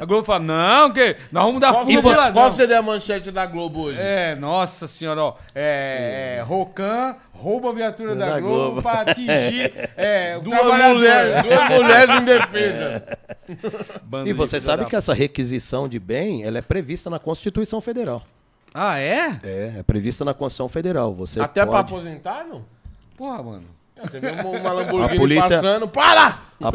a Globo fala, não, que nós vamos dar qual, fuga ladrão. Qual seria a manchete da Globo hoje? É, nossa senhora, ó. É, é. Rocan rouba a viatura da, da Globo, Globo atingir é, é duas, mulher, duas mulheres em defesa. É. E você sabe que essa requisição de bem ela é prevista na Constituição Federal. Ah, é? É, é prevista na Constituição Federal. Você Até pode... para aposentado? Porra, mano. Teve ah, uma, Lamborghini a polícia, passando, para! A,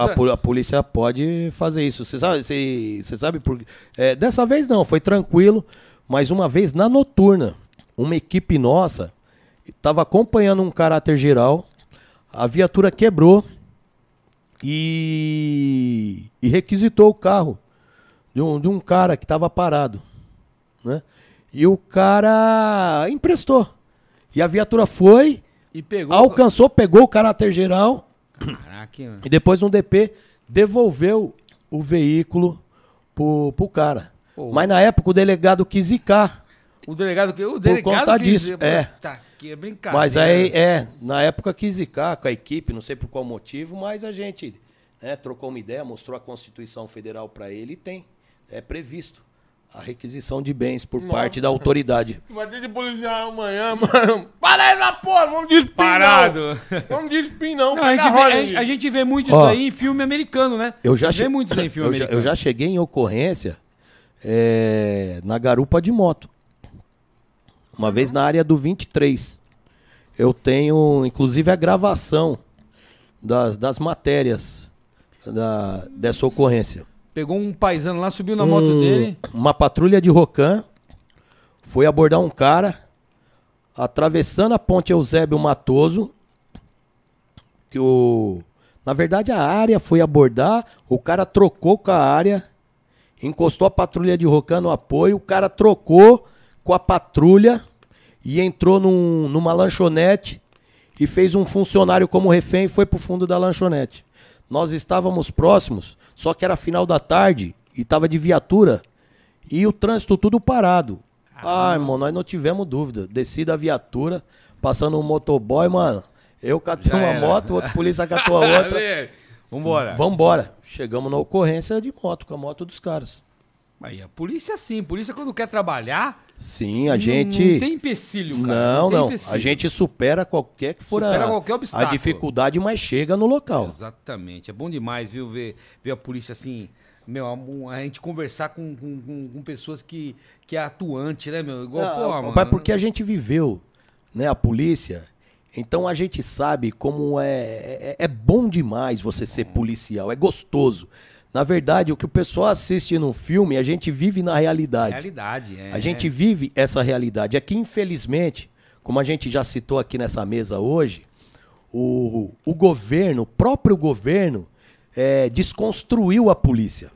a, a, polícia pode fazer isso. Você sabe, você, sabe por é, Dessa vez não, foi tranquilo. Mas uma vez na noturna, uma equipe nossa Tava acompanhando um caráter geral. A viatura quebrou e, e requisitou o carro de um, de um cara que estava parado. Né? E o cara emprestou. E a viatura foi, e pegou... alcançou, pegou o caráter geral. Caraca, mano. E depois um DP devolveu o veículo pro, pro cara. Pô. Mas na época o delegado quis zicar. O delegado que o delegado por conta disso, dizer, é. Tá. Que é brincadeira. Mas aí, é, na época quis zicar com a equipe, não sei por qual motivo, mas a gente né, trocou uma ideia, mostrou a Constituição Federal para ele e tem. É previsto a requisição de bens por Nossa. parte da autoridade. Vai ter de policial amanhã, mano. Para aí na porra, vamos de espinão. Parado. Vamos de espinão. Não, a, gente vê, a, gente vê, muito isso aí em filme americano, né? Eu já che... vê muito isso aí em filme eu americano. Já, eu já cheguei em ocorrência é, na garupa de moto. Uma vez na área do 23. Eu tenho, inclusive, a gravação das, das matérias da, dessa ocorrência. Pegou um paisano lá, subiu na um, moto dele. Uma patrulha de Rocan foi abordar um cara atravessando a ponte Eusébio Matoso. Que o. Na verdade, a área foi abordar, o cara trocou com a área, encostou a patrulha de Rocan no apoio, o cara trocou com a patrulha e entrou num, numa lanchonete e fez um funcionário como refém e foi pro fundo da lanchonete. Nós estávamos próximos, só que era final da tarde e tava de viatura e o trânsito tudo parado. Ah, ah irmão, nós não tivemos dúvida. Desci da viatura, passando um motoboy, mano. Eu catei Já uma era. moto, outro polícia catou a outra. Vambora. Vambora. Chegamos na ocorrência de moto, com a moto dos caras. Aí, a polícia sim, polícia quando quer trabalhar, Sim, a gente. Não, não tem empecilho, cara. Não, não. não. A gente supera qualquer que for supera a, qualquer obstáculo. a dificuldade, mas chega no local. Exatamente. É bom demais, viu, ver, ver a polícia assim. Meu, a gente conversar com, com, com pessoas que, que é atuante, né, meu? Igual, não, ah, pô, mano. Mas porque a gente viveu, né, a polícia. Então a gente sabe como é, é, é bom demais você ser policial, é gostoso. Na verdade, o que o pessoal assiste no filme, a gente vive na realidade. Realidade, é. A gente vive essa realidade. É que, infelizmente, como a gente já citou aqui nessa mesa hoje, o, o governo, o próprio governo, é, desconstruiu a polícia.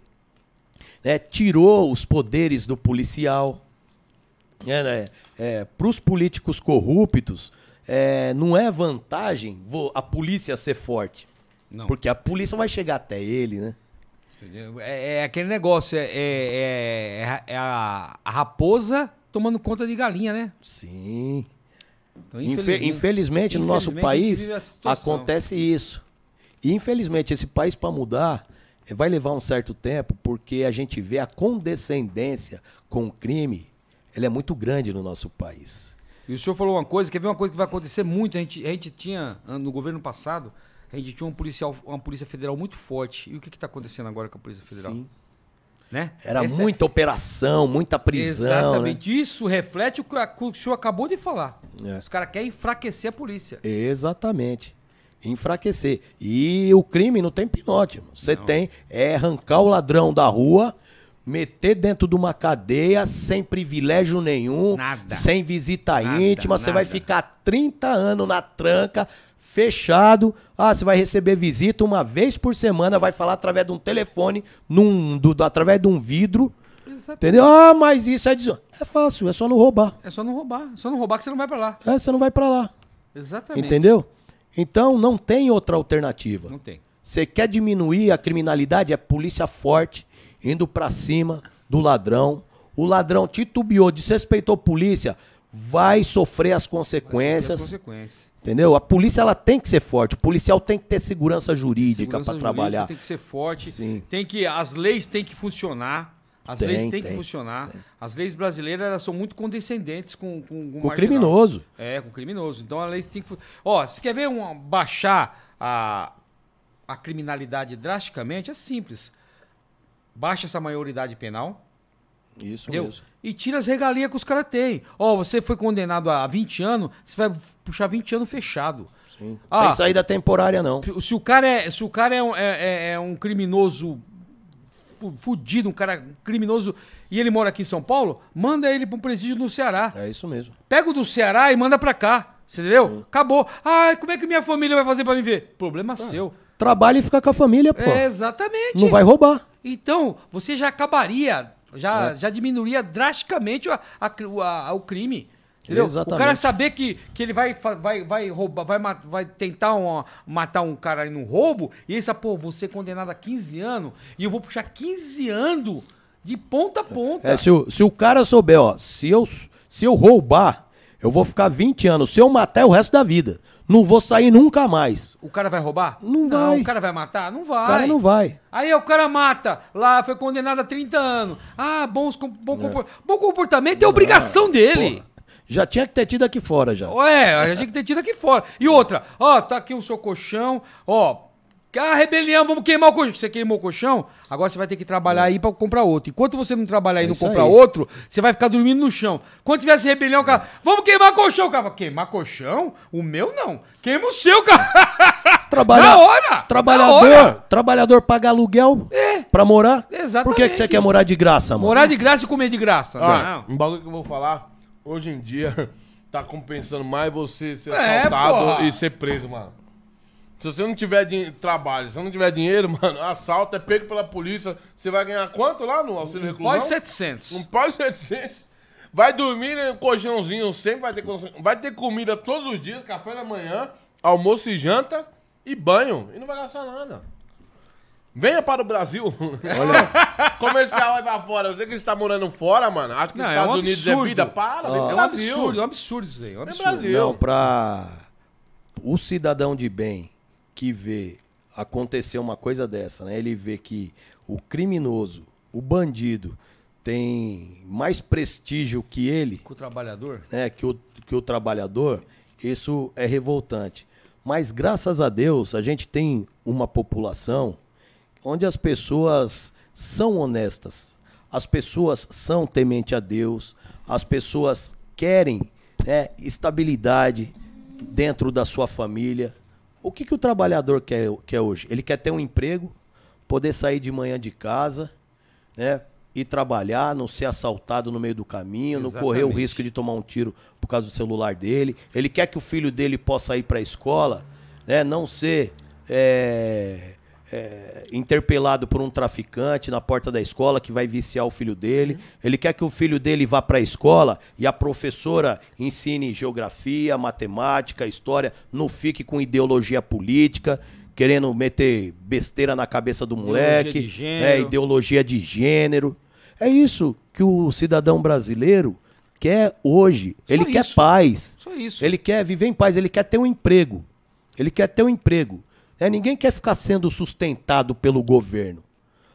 Né? Tirou os poderes do policial. É, né? é, Para os políticos corruptos, é, não é vantagem a polícia ser forte. Não. Porque a polícia vai chegar até ele, né? É, é aquele negócio, é, é, é, é a, a raposa tomando conta de galinha, né? Sim. Então, infelizmente, né? infelizmente, no nosso infelizmente, país acontece isso. E infelizmente esse país para mudar eh, vai levar um certo tempo, porque a gente vê a condescendência com o crime, ela é muito grande no nosso país. E o senhor falou uma coisa, quer ver uma coisa que vai acontecer muito? A gente, a gente tinha, no governo passado, a gente tinha um policial, uma polícia federal muito forte. E o que está acontecendo agora com a polícia federal? Sim. Né? Era é muita é... operação, muita prisão. Exatamente. Né? Isso reflete o que, o senhor acabou de falar. É. Os caras querem enfraquecer a polícia. Exatamente. Enfraquecer. E o crime não tem pinote. Você tem é arrancar o ladrão da rua, meter dentro de uma cadeia sem privilégio nenhum, nada. sem visita nada, íntima. Você vai ficar 30 anos na tranca. É fechado. Ah, você vai receber visita uma vez por semana, vai falar através de um telefone, num, do, através de um vidro. Exatamente. Entendeu? Ah, mas isso é des... É fácil, é só não roubar. É só não roubar. É só não roubar que você não vai para lá. É, você não vai para lá. Exatamente. Entendeu? Então não tem outra alternativa. Não tem. Você quer diminuir a criminalidade? É polícia forte indo para cima do ladrão. O ladrão titubeou, desrespeitou a polícia, vai sofrer as consequências. Sofrer as consequências. Entendeu? A polícia ela tem que ser forte. O policial tem que ter segurança jurídica para trabalhar. Tem que ser forte. Sim. Tem que as leis têm que funcionar. As tem, leis têm tem, que funcionar. Tem. As leis brasileiras elas são muito condescendentes com com, com, com criminoso. É, com criminoso. Então a lei tem que Ó, se quer ver um baixar a a criminalidade drasticamente é simples. Baixa essa maioridade penal. Isso mesmo e tira as regalias que os caras têm. Ó, oh, você foi condenado a 20 anos, você vai puxar 20 anos fechado. Sim. Ah, Tem saída temporária, não. Se o cara é, se o cara é, um, é, é, é um criminoso fudido, um cara criminoso, e ele mora aqui em São Paulo, manda ele para um presídio no Ceará. É isso mesmo. Pega o do Ceará e manda para cá. Entendeu? Sim. Acabou. Ah, como é que minha família vai fazer para me ver? Problema ah, seu. Trabalha e fica com a família, pô. É, exatamente. Não vai roubar. Então, você já acabaria já, é. já diminuiria drasticamente a, a, a, o crime. Entendeu? Exatamente. O cara saber que, que ele vai, vai, vai roubar, vai, vai tentar um, matar um cara aí num roubo, e ele sabe, pô, você ser condenado a 15 anos, e eu vou puxar 15 anos de ponta a ponta. É, se, o, se o cara souber, ó, se eu, se eu roubar, eu vou ficar 20 anos. Se eu matar, é o resto da vida. Não vou sair nunca mais. O cara vai roubar? Não, não vai. o cara vai matar? Não vai. O cara não vai. Aí o cara mata. Lá foi condenado a 30 anos. Ah, bons, bom, é. bom comportamento é obrigação dele. Porra. Já tinha que ter tido aqui fora, já. É, já tinha que ter tido aqui fora. E outra, ó, tá aqui o seu colchão, ó, ah, rebelião, vamos queimar o colchão. Você queimou o colchão, agora você vai ter que trabalhar é. aí pra comprar outro. Enquanto você não trabalhar e é não comprar aí. outro, você vai ficar dormindo no chão. Quando tivesse rebelião, o cara, vamos queimar o colchão. O cara fala, queimar colchão? O meu não. Queima o seu, cara. Trabalha... Na hora. Trabalhador, na hora. trabalhador paga aluguel é. pra morar. Exatamente. Por que, que você quer morar de graça, mano? Morar de graça e comer de graça. Ah, não. Um bagulho que eu vou falar, hoje em dia tá compensando mais você ser é, assaltado porra. e ser preso, mano. Se você não tiver trabalho, se você não tiver dinheiro, mano, assalto é pego pela polícia. Você vai ganhar quanto lá no auxílio um reclusão? Um pós 700. Um pós 700. Vai dormir, em né, um colchãozinho sempre, vai ter, vai ter comida todos os dias, café da manhã, almoço e janta e banho. E não vai gastar nada. Venha para o Brasil. Olha. Comercial vai pra fora. Você que está morando fora, mano. Acho que os é Estados é um Unidos é vida. Para, oh. é um Absurdo, é um absurdo isso aí. É um absurdo. Brasil. Não, pra o cidadão de bem que vê acontecer uma coisa dessa, né? Ele vê que o criminoso, o bandido, tem mais prestígio que ele. Que o trabalhador? Né? Que o, que o trabalhador, isso é revoltante. Mas graças a Deus a gente tem uma população onde as pessoas são honestas, as pessoas são temente a Deus, as pessoas querem né, estabilidade dentro da sua família, o que, que o trabalhador quer, quer hoje? Ele quer ter um emprego, poder sair de manhã de casa, né? Ir trabalhar, não ser assaltado no meio do caminho, Exatamente. não correr o risco de tomar um tiro por causa do celular dele. Ele quer que o filho dele possa ir para a escola, né? Não ser é, é, interpelado por um traficante na porta da escola que vai viciar o filho dele. Uhum. Ele quer que o filho dele vá para a escola e a professora ensine geografia, matemática, história, não fique com ideologia política querendo meter besteira na cabeça do moleque, ideologia de é, gênero. É, ideologia de gênero. É isso que o cidadão brasileiro quer hoje. Só ele isso. quer paz. Ele quer viver em paz, ele quer ter um emprego. Ele quer ter um emprego. É, ninguém quer ficar sendo sustentado pelo governo.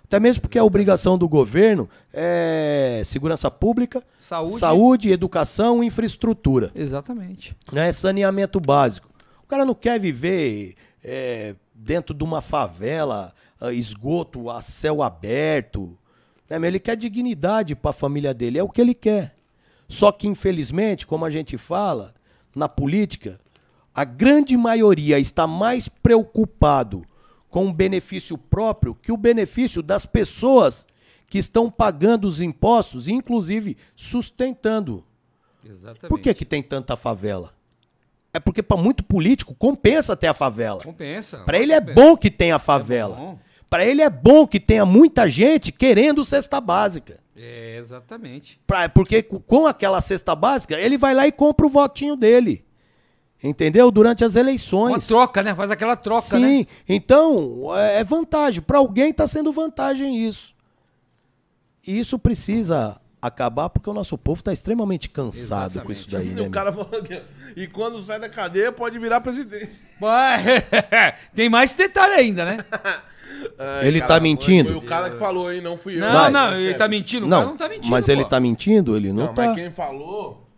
Até mesmo porque a obrigação do governo é segurança pública, saúde, saúde educação e infraestrutura. Exatamente. Né? Saneamento básico. O cara não quer viver é, dentro de uma favela, ah, esgoto a céu aberto. Né? Ele quer dignidade para a família dele, é o que ele quer. Só que, infelizmente, como a gente fala, na política, a grande maioria está mais preocupado com o benefício próprio que o benefício das pessoas que estão pagando os impostos, inclusive sustentando. Exatamente. Por que, que tem tanta favela? É porque para muito político compensa ter a favela. Compensa. Para ele é bom que tenha a é favela. É para ele é bom que tenha muita gente querendo cesta básica. É, exatamente. Pra, porque com aquela cesta básica, ele vai lá e compra o votinho dele entendeu? Durante as eleições. Uma troca, né? Faz aquela troca, Sim. né? Sim. Então, é, é vantagem. Para alguém está sendo vantagem isso. E isso precisa acabar porque o nosso povo está extremamente cansado Exatamente. com isso daí, né? E o cara e quando sai da cadeia pode virar presidente. Tem mais detalhe ainda, né? Ai, ele tá cara, tá mentindo? Foi o cara que falou, hein? Não fui eu. Não, mas, não, ele tá mentindo. O não, cara não tá mentindo. Mas pô. ele tá mentindo? Ele não, não tá. Mas quem falou,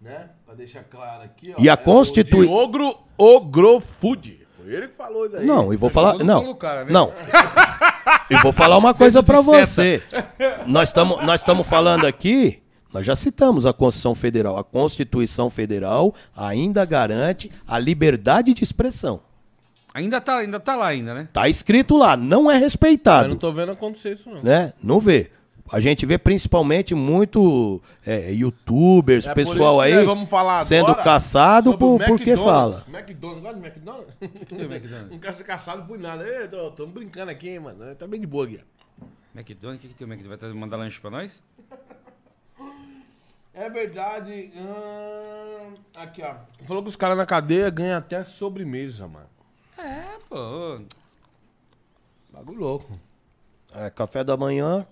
né? deixar claro aqui, ó. E a é Constitui... Ogro Food. Foi ele que falou isso aí. Não, e vou falar... Não, cara, né? não. e vou falar uma coisa para você. Nós estamos nós falando aqui... Nós já citamos a Constituição Federal. A Constituição Federal ainda garante a liberdade de expressão. Ainda tá, ainda tá lá ainda, né? Tá escrito lá, não é respeitado. Eu não tô vendo acontecer isso não. Né? Não vê a gente vê principalmente muito é, youtubers, é pessoal aí sendo caçado por, por que fala. McDonald's, gosta de McDonald's? McDonald's? Não quer ser caçado por nada. Estamos brincando aqui, hein, mano. Tá bem de boa aqui. McDonald's? O que, que tem o McDonald's? Vai mandar lanche pra nós? É verdade. Hum, aqui, ó. Falou que os caras na cadeia ganham até sobremesa, mano. É, pô. Bagulho louco. É, café da manhã,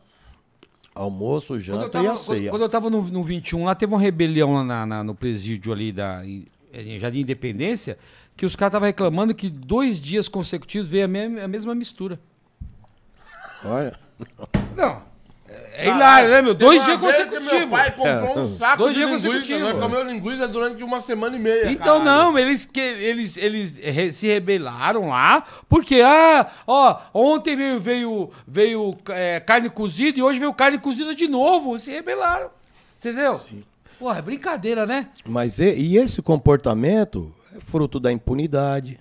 Almoço, janta tava, e a ceia. Quando, quando eu estava no, no 21, lá teve uma rebelião lá na, na, no presídio ali da em, de Jardim Independência, que os caras estavam reclamando que dois dias consecutivos veio a, me, a mesma mistura. Olha. Não. É hilário, né, meu? Dois dias consecutivos. Meu pai comprou um é. saco Dois de dias consecutivos. nós comeu linguiça durante uma semana e meia. Então não, eles, que, eles, eles se rebelaram lá, porque, ah, ó, ontem veio, veio, veio é, carne cozida e hoje veio carne cozida de novo. Se rebelaram. Você entendeu? Sim. Porra, é brincadeira, né? Mas e, e esse comportamento é fruto da impunidade,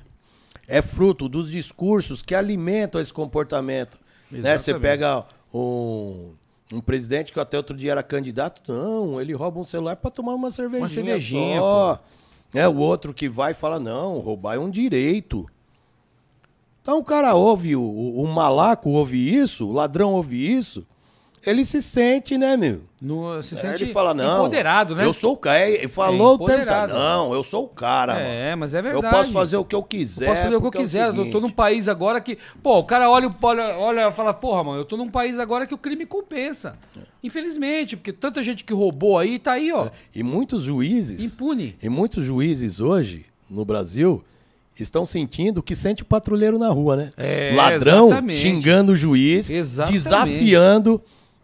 é fruto dos discursos que alimentam esse comportamento. Né? Você pega um um presidente que até outro dia era candidato, não, ele rouba um celular para tomar uma cervejinha. Uma cervejinha. Só. Pô. É o outro que vai e fala: não, roubar é um direito. Então o cara ouve, o, o, o malaco ouve isso, o ladrão ouve isso, ele se sente, né, meu? No, se é, ele fala, não, empoderado, né? Eu sou o cara. Ele falou é, o tempo, não, eu sou o cara, É, mano. mas é verdade. Eu posso fazer o que eu quiser. Eu posso fazer o que eu é quiser. É eu estou tô num país agora que... Pô, o cara olha, olha, olha fala, porra, mano, eu tô num país agora que o crime compensa. É. Infelizmente, porque tanta gente que roubou aí, tá aí, ó. É. E muitos juízes... Impune. E muitos juízes hoje, no Brasil estão sentindo que sente o patrulheiro na rua, né? É, Ladrão exatamente. xingando o juiz, exatamente. desafiando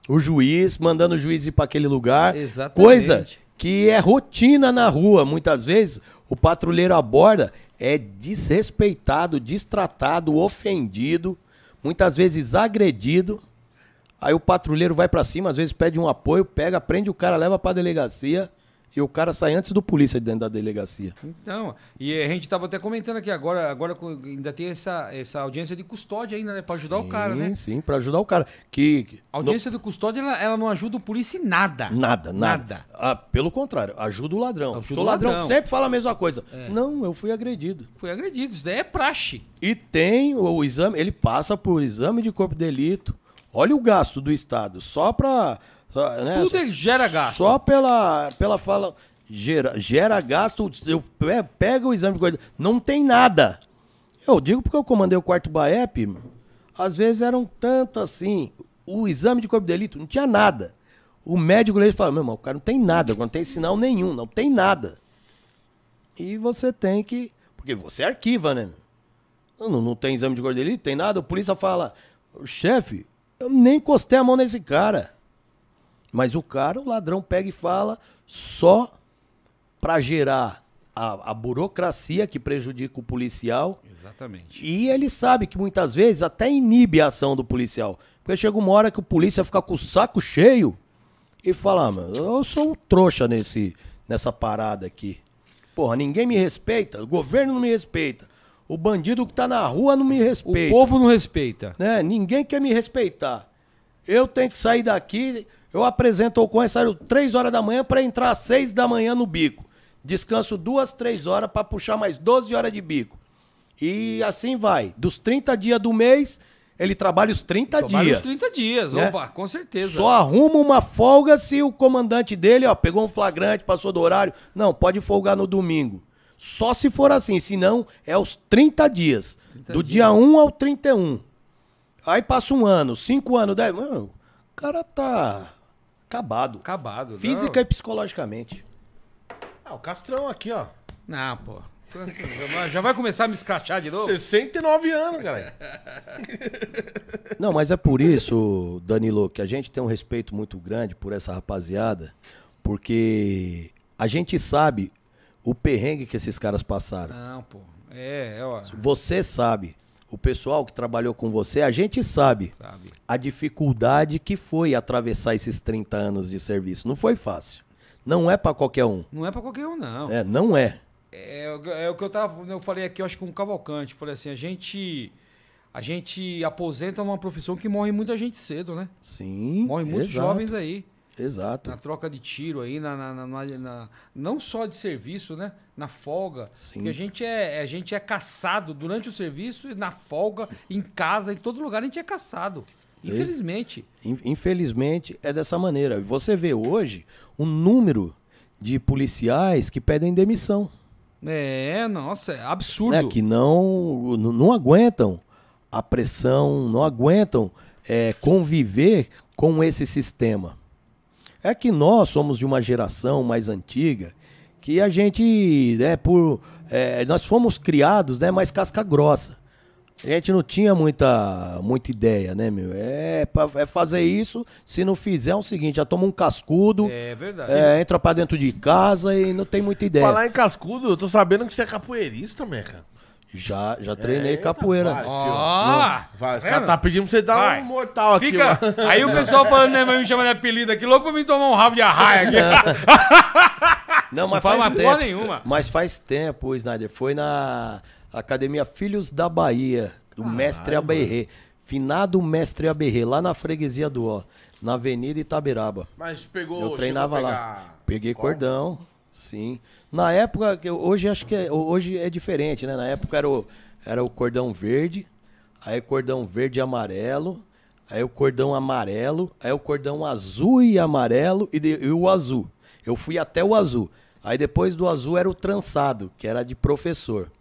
o juiz, mandando o juiz ir para aquele lugar. Exatamente. Coisa que é rotina na rua. Muitas vezes o patrulheiro aborda é desrespeitado, destratado, ofendido, muitas vezes agredido. Aí o patrulheiro vai para cima, às vezes pede um apoio, pega, prende o cara, leva para delegacia. Porque o cara sai antes do polícia de dentro da delegacia. Então, e a gente estava até comentando aqui agora, agora ainda tem essa, essa audiência de custódia ainda, né? Para ajudar sim, o cara, né? Sim, para ajudar o cara. Que, que a audiência não... de custódia, ela, ela, não ajuda o polícia em nada. Nada, nada. nada. Ah, pelo contrário, ajuda o ladrão. Ajuda o ladrão. ladrão. sempre fala a mesma coisa. É. Não, eu fui agredido. Fui agredido, isso daí é praxe. E tem o, o exame, ele passa por exame de corpo de delito. Olha o gasto do Estado, só para só, tá, né? Tudo gera gasto. Só pela, pela fala. Gera, gera gasto, eu pego o exame de qualidade. Não tem nada. Eu digo porque eu comandei o quarto BAEP, às vezes eram tanto assim. O exame de corpo de delito não tinha nada. O médico leite fala, meu irmão, o cara não tem nada, não tem sinal nenhum, não tem nada. E você tem que. Porque você arquiva, né? Não, não tem exame de corpo de delito, tem nada. A polícia fala, chefe, eu nem encostei a mão nesse cara. Mas o cara, o ladrão, pega e fala só para gerar a, a, burocracia que prejudica o policial. Exatamente. E ele sabe que muitas vezes até inibe a ação do policial. Porque chega uma hora que o polícia fica com o saco cheio e fala: ah, mano, eu sou um trouxa nesse, nessa parada aqui. Porra, ninguém me respeita, o governo não me respeita. O bandido que tá na rua não me respeita. O povo não respeita. Né? Ninguém quer me respeitar. Eu tenho que sair daqui eu apresento o Conha, saio 3 horas da manhã para entrar às 6 da manhã no bico. Descanso duas, 3 horas para puxar mais 12 horas de bico. E assim vai. Dos 30 dias do mês, ele trabalha os 30 Tomara dias. Os 30 dias, né? opa, com certeza. Só arruma uma folga se o comandante dele, ó, pegou um flagrante, passou do horário. Não, pode folgar no domingo. Só se for assim, senão é os 30 dias. 30 do dias. dia 1 ao 31. Aí passa um ano, cinco anos, 10. Mano, o cara tá Acabado. Acabado. Física não. e psicologicamente. Ah, o Castrão aqui, ó. Não, ah, pô. Já vai começar a me escrachar de novo? 69 anos, cara. Não, mas é por isso, Danilo, que a gente tem um respeito muito grande por essa rapaziada, porque a gente sabe o perrengue que esses caras passaram. Não, pô. É, é ó. Você sabe o pessoal que trabalhou com você, a gente sabe, sabe, a dificuldade que foi atravessar esses 30 anos de serviço. Não foi fácil. Não é para qualquer um. Não é para qualquer um, não. É, não é. é. É, o que eu tava, eu falei aqui, eu acho que com um Cavalcante, falei assim, a gente a gente aposenta uma profissão que morre muita gente cedo, né? Sim. Morre muitos exato. jovens aí. Exato. Na troca de tiro aí, na, na, na, na não só de serviço, né? Na folga. Sim. Porque a gente, é, a gente é caçado durante o serviço, na folga, em casa, em todo lugar a gente é caçado. Infelizmente. Infelizmente é dessa maneira. Você vê hoje o um número de policiais que pedem demissão. É, nossa, é absurdo. Né? Que não, não aguentam a pressão, não aguentam é, conviver com esse sistema. É que nós somos de uma geração mais antiga que a gente, né, por. É, nós fomos criados, né, mais casca grossa. A gente não tinha muita, muita ideia, né, meu? É, é fazer isso, se não fizer é o seguinte, já toma um cascudo. É verdade. É, entra pra dentro de casa e não tem muita ideia. Falar em cascudo, eu tô sabendo que você é capoeirista, meca. Já, já é, treinei Eita, capoeira. Ó! os tá caras tá pedindo pra você dar vai. um mortal aqui. Aí o pessoal falando, né, mas me chama de apelido aqui, louco pra mim tomar um rabo de arraia aqui. não, não, mas não faz tempo. nenhuma. Mas faz tempo, Snyder. Foi na Academia Filhos da Bahia, do Caralho, mestre Aberrê. Finado mestre Aberrê, lá na freguesia do Ó, na Avenida Itaberaba. Mas pegou... Eu treinava lá. Peguei cordão, sim. Na época, hoje acho que é, hoje é diferente, né? Na época era o, era o cordão verde, aí cordão verde e amarelo, aí o cordão amarelo, aí o cordão azul e amarelo e, de, e o azul. Eu fui até o azul. Aí depois do azul era o trançado, que era de professor.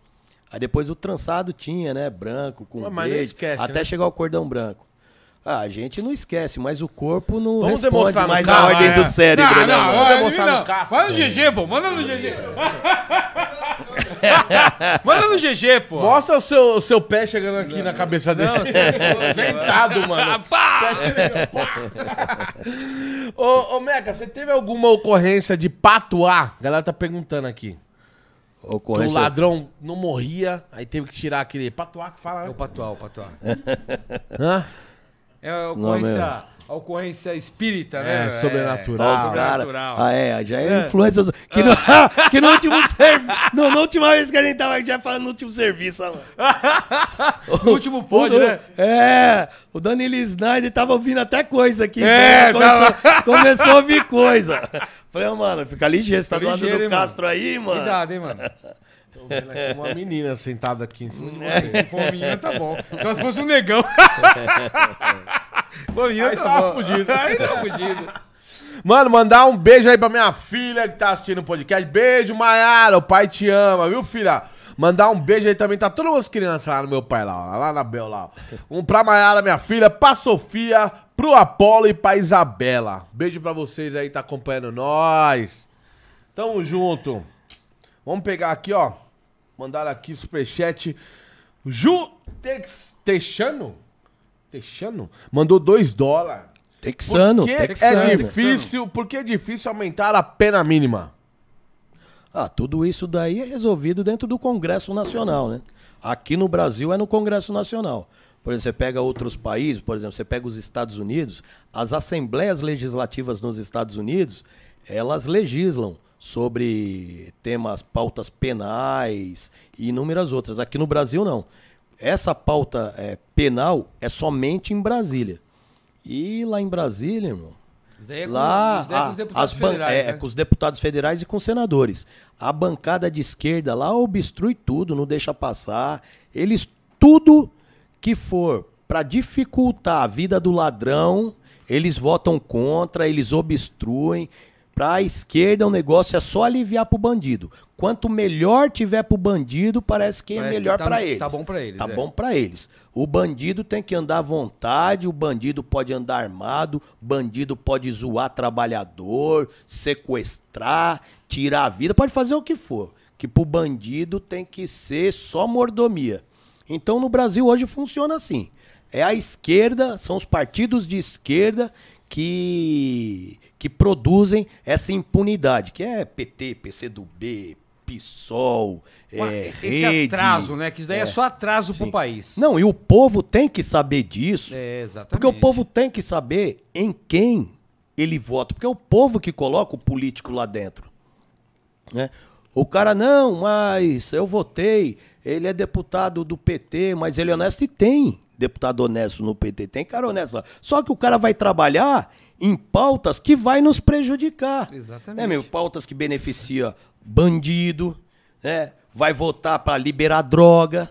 Aí depois o trançado tinha, né? Branco, com Mas verde, esquece, até né? chegar ao cordão branco. Ah, a gente não esquece, mas o corpo não vamos responde mais carro, a ordem é. do cérebro. Não, né, não, não, vamos demonstrar não. no carro. Manda no GG, pô, manda no GG. manda no GG, pô. Mostra o seu, o seu pé chegando aqui não, na cabeça dele. Não, é Sentado, mano. ô, ô, Meca, você teve alguma ocorrência de patuar? A galera tá perguntando aqui. Ocorrência... O ladrão não morria, aí teve que tirar aquele patuar que fala. Né? É o patuar, é o patuar. Hã? É a né? ocorrência, a ocorrência espírita, né? É, é sobrenatural. Ah, sobrenatural. ah, é, já é, é. influência. Que, no, ah. que no último serviço. Não, na última vez que a gente tava já falando no último serviço, mano. no último pod, né? É, o Danilo Snyder tava ouvindo até coisa aqui. É, ah, começou, começou a ouvir coisa. Falei, mano, fica ligeiro, você tá do lado do Castro aí, mano. Cuidado, hein, mano. Né? uma menina sentada aqui em cima. É. Se for menina, tá bom. Então se fosse um negão. Pô, tá tava bom. fudido. Aí tava tá fudido. Mano, mandar um beijo aí pra minha filha que tá assistindo o podcast. Beijo, Maiara. O pai te ama, viu, filha? Mandar um beijo aí também, tá todas as crianças lá no meu pai, lá, lá na Bel, lá. Um pra Maiara, minha filha, pra Sofia, pro Apolo e pra Isabela. Beijo pra vocês aí, que tá acompanhando nós. Tamo junto. Vamos pegar aqui, ó. Mandaram aqui superchat. Ju Tex, Texano? Texano? Mandou 2 dólares. Texano, por que é texano. É difícil, por que é difícil aumentar a pena mínima? Ah, tudo isso daí é resolvido dentro do Congresso Nacional, né? Aqui no Brasil é no Congresso Nacional. Por exemplo, você pega outros países, por exemplo, você pega os Estados Unidos, as assembleias legislativas nos Estados Unidos, elas legislam sobre temas, pautas penais e inúmeras outras. Aqui no Brasil, não. Essa pauta é, penal é somente em Brasília. E lá em Brasília, irmão. lá, é com com os deputados federais e com os senadores. A bancada de esquerda lá obstrui tudo, não deixa passar. Eles, tudo que for para dificultar a vida do ladrão, eles votam contra, eles obstruem. Para a esquerda, o negócio é só aliviar para o bandido. Quanto melhor tiver para o bandido, parece que é parece é melhor tá, para tá eles. Tá bom para eles. Tá é. bom para eles. O bandido tem que andar à vontade, o bandido pode andar armado, o bandido pode zoar trabalhador, sequestrar, tirar a vida, pode fazer o que for. Que para o bandido tem que ser só mordomia. Então no Brasil hoje funciona assim. É a esquerda, são os partidos de esquerda que que produzem essa impunidade, que é PT, PCdoB, PSOL, Ué, é, é, rede... atraso, né? Que isso daí é, é só atraso pro país. Não, e o povo tem que saber disso. É, exatamente. Porque o povo tem que saber em quem ele vota. Porque é o povo que coloca o político lá dentro. Né? O cara, não, mas eu votei, ele é deputado do PT, mas ele é honesto e tem deputado honesto no PT, tem cara honesto lá. Só que o cara vai trabalhar em pautas que vai nos prejudicar. Exatamente. Né, meu? Pautas que beneficia bandido, né? vai votar para liberar droga.